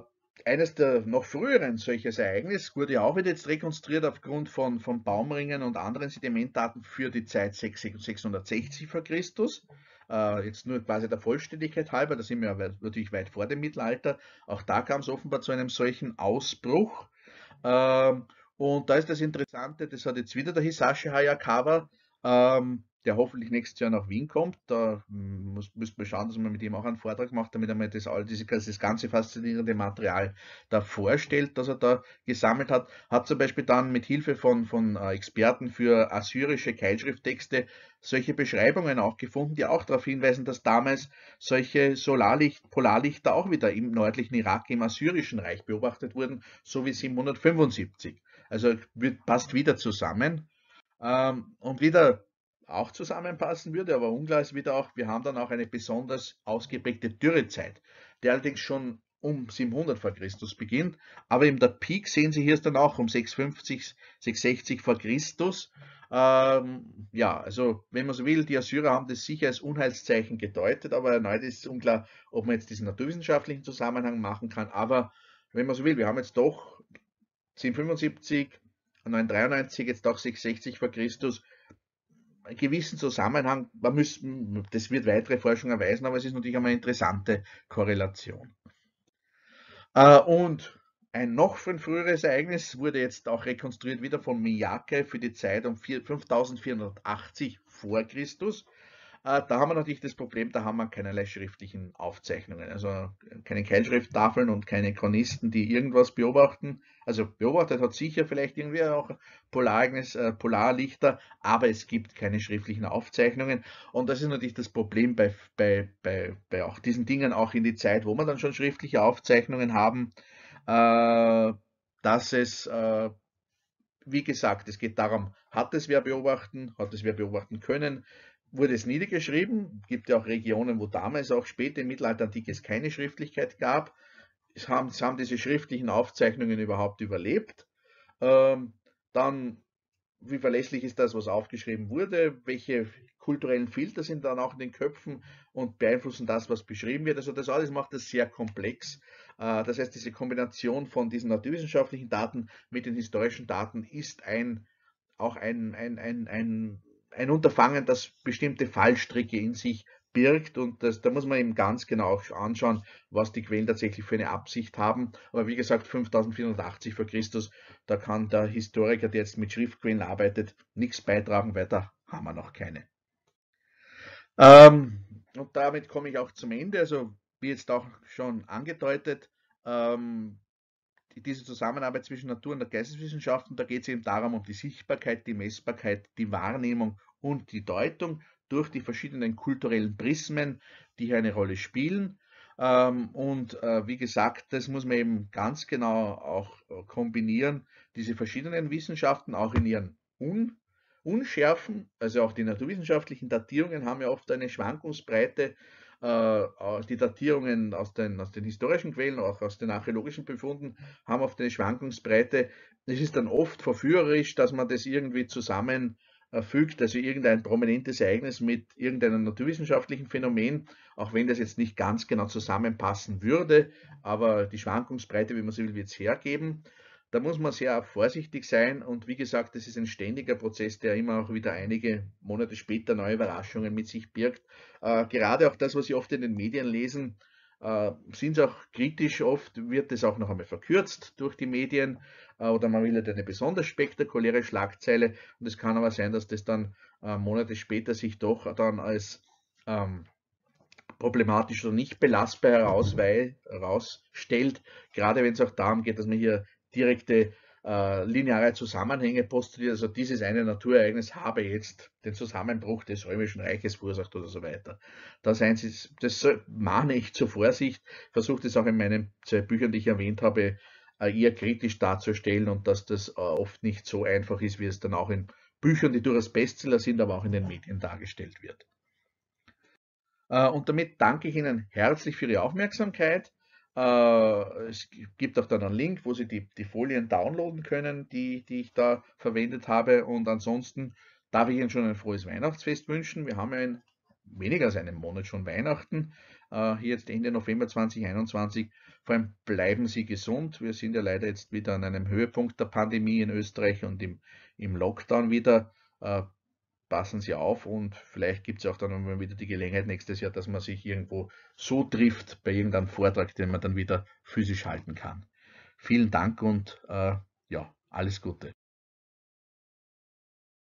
eines der noch früheren solches Ereignis wurde ja auch wieder jetzt rekonstruiert aufgrund von, von Baumringen und anderen Sedimentdaten für die Zeit 660 vor Christus. Äh, jetzt nur quasi der Vollständigkeit halber, da sind wir ja natürlich weit vor dem Mittelalter. Auch da kam es offenbar zu einem solchen Ausbruch. Ähm, und da ist das Interessante, das hat jetzt wieder der Hisashi Hayakawa ähm, der hoffentlich nächstes Jahr nach Wien kommt. Da hm, muss, müssen wir schauen, dass man mit ihm auch einen Vortrag macht, damit er mal das, all diese, also das ganze faszinierende Material da vorstellt, das er da gesammelt hat. Hat zum Beispiel dann mit Hilfe von, von äh, Experten für assyrische Keilschrifttexte solche Beschreibungen auch gefunden, die auch darauf hinweisen, dass damals solche Solarlicht, Polarlichter auch wieder im nördlichen Irak, im Assyrischen Reich beobachtet wurden, so wie 775. Also passt wieder zusammen. Ähm, und wieder auch zusammenpassen würde, aber unklar ist wieder auch, wir haben dann auch eine besonders ausgeprägte Dürrezeit, die allerdings schon um 700 vor Christus beginnt, aber eben der Peak sehen Sie hier ist dann auch um 650, 660 vor Christus. Ähm, ja, also wenn man so will, die Assyrer haben das sicher als Unheilszeichen gedeutet, aber erneut ist unklar, ob man jetzt diesen naturwissenschaftlichen Zusammenhang machen kann, aber wenn man so will, wir haben jetzt doch 1075, 993, jetzt auch 660 vor Christus, gewissen Zusammenhang, man müssen, das wird weitere Forschung erweisen, aber es ist natürlich einmal eine interessante Korrelation. Äh, und ein noch für ein früheres Ereignis wurde jetzt auch rekonstruiert wieder von Miyake für die Zeit um 5480 vor Christus. Ah, da haben wir natürlich das Problem, da haben wir keinerlei schriftlichen Aufzeichnungen. Also äh, keine Keilschrifttafeln und keine Chronisten, die irgendwas beobachten. Also beobachtet hat sicher vielleicht irgendwie auch Polareignis, äh, Polarlichter, aber es gibt keine schriftlichen Aufzeichnungen. Und das ist natürlich das Problem bei, bei, bei, bei auch diesen Dingen, auch in die Zeit, wo wir dann schon schriftliche Aufzeichnungen haben, äh, dass es äh, wie gesagt, es geht darum, hat es wer beobachten, hat es wer beobachten können, wurde es niedergeschrieben. Es gibt ja auch Regionen, wo damals auch später im Mittelalter es keine Schriftlichkeit gab. Es haben, es haben diese schriftlichen Aufzeichnungen überhaupt überlebt. Ähm, dann, wie verlässlich ist das, was aufgeschrieben wurde? Welche kulturellen Filter sind dann auch in den Köpfen und beeinflussen das, was beschrieben wird? Also das alles macht es sehr komplex. Äh, das heißt, diese Kombination von diesen naturwissenschaftlichen Daten mit den historischen Daten ist ein auch ein, ein, ein, ein ein Unterfangen, das bestimmte Fallstricke in sich birgt und das, da muss man eben ganz genau anschauen, was die Quellen tatsächlich für eine Absicht haben. Aber wie gesagt, 5480 vor Christus, da kann der Historiker, der jetzt mit Schriftquellen arbeitet, nichts beitragen, weil da haben wir noch keine. Ähm, und damit komme ich auch zum Ende. Also wie jetzt auch schon angedeutet, ähm, diese Zusammenarbeit zwischen Natur- und Geisteswissenschaften, da geht es eben darum, um die Sichtbarkeit, die Messbarkeit, die Wahrnehmung und die Deutung durch die verschiedenen kulturellen Prismen, die hier eine Rolle spielen. Ähm, und äh, wie gesagt, das muss man eben ganz genau auch äh, kombinieren, diese verschiedenen Wissenschaften auch in ihren Un Unschärfen, also auch die naturwissenschaftlichen Datierungen haben ja oft eine Schwankungsbreite äh, äh, die Datierungen aus den, aus den historischen Quellen, auch aus den archäologischen Befunden, haben auf eine Schwankungsbreite. Es ist dann oft verführerisch, dass man das irgendwie zusammenfügt, äh, also irgendein prominentes Ereignis mit irgendeinem naturwissenschaftlichen Phänomen, auch wenn das jetzt nicht ganz genau zusammenpassen würde, aber die Schwankungsbreite, wie man sie will, wird es hergeben. Da muss man sehr vorsichtig sein und wie gesagt, das ist ein ständiger Prozess, der immer auch wieder einige Monate später neue Überraschungen mit sich birgt. Äh, gerade auch das, was Sie oft in den Medien lesen, äh, sind es auch kritisch, oft wird es auch noch einmal verkürzt durch die Medien äh, oder man will halt eine besonders spektakuläre Schlagzeile und es kann aber sein, dass das dann äh, Monate später sich doch dann als ähm, problematisch oder nicht belastbar herausstellt, gerade wenn es auch darum geht, dass man hier direkte äh, lineare Zusammenhänge postuliert. Also dieses eine Naturereignis habe jetzt den Zusammenbruch des Römischen Reiches verursacht oder so weiter. Das, eins ist, das mahne ich zur Vorsicht, versuche das auch in meinen zwei Büchern, die ich erwähnt habe, äh, eher kritisch darzustellen und dass das äh, oft nicht so einfach ist, wie es dann auch in Büchern, die durchaus Bestseller sind, aber auch in den Medien dargestellt wird. Äh, und damit danke ich Ihnen herzlich für Ihre Aufmerksamkeit. Äh, es gibt auch dann einen Link, wo Sie die, die Folien downloaden können, die, die ich da verwendet habe. Und ansonsten darf ich Ihnen schon ein frohes Weihnachtsfest wünschen. Wir haben ja in weniger als einem Monat schon Weihnachten. Äh, hier jetzt Ende November 2021. Vor allem bleiben Sie gesund. Wir sind ja leider jetzt wieder an einem Höhepunkt der Pandemie in Österreich und im, im Lockdown wieder. Äh, passen sie auf und vielleicht gibt es auch dann wieder die Gelegenheit nächstes Jahr, dass man sich irgendwo so trifft bei irgendeinem Vortrag, den man dann wieder physisch halten kann. Vielen Dank und äh, ja, alles Gute.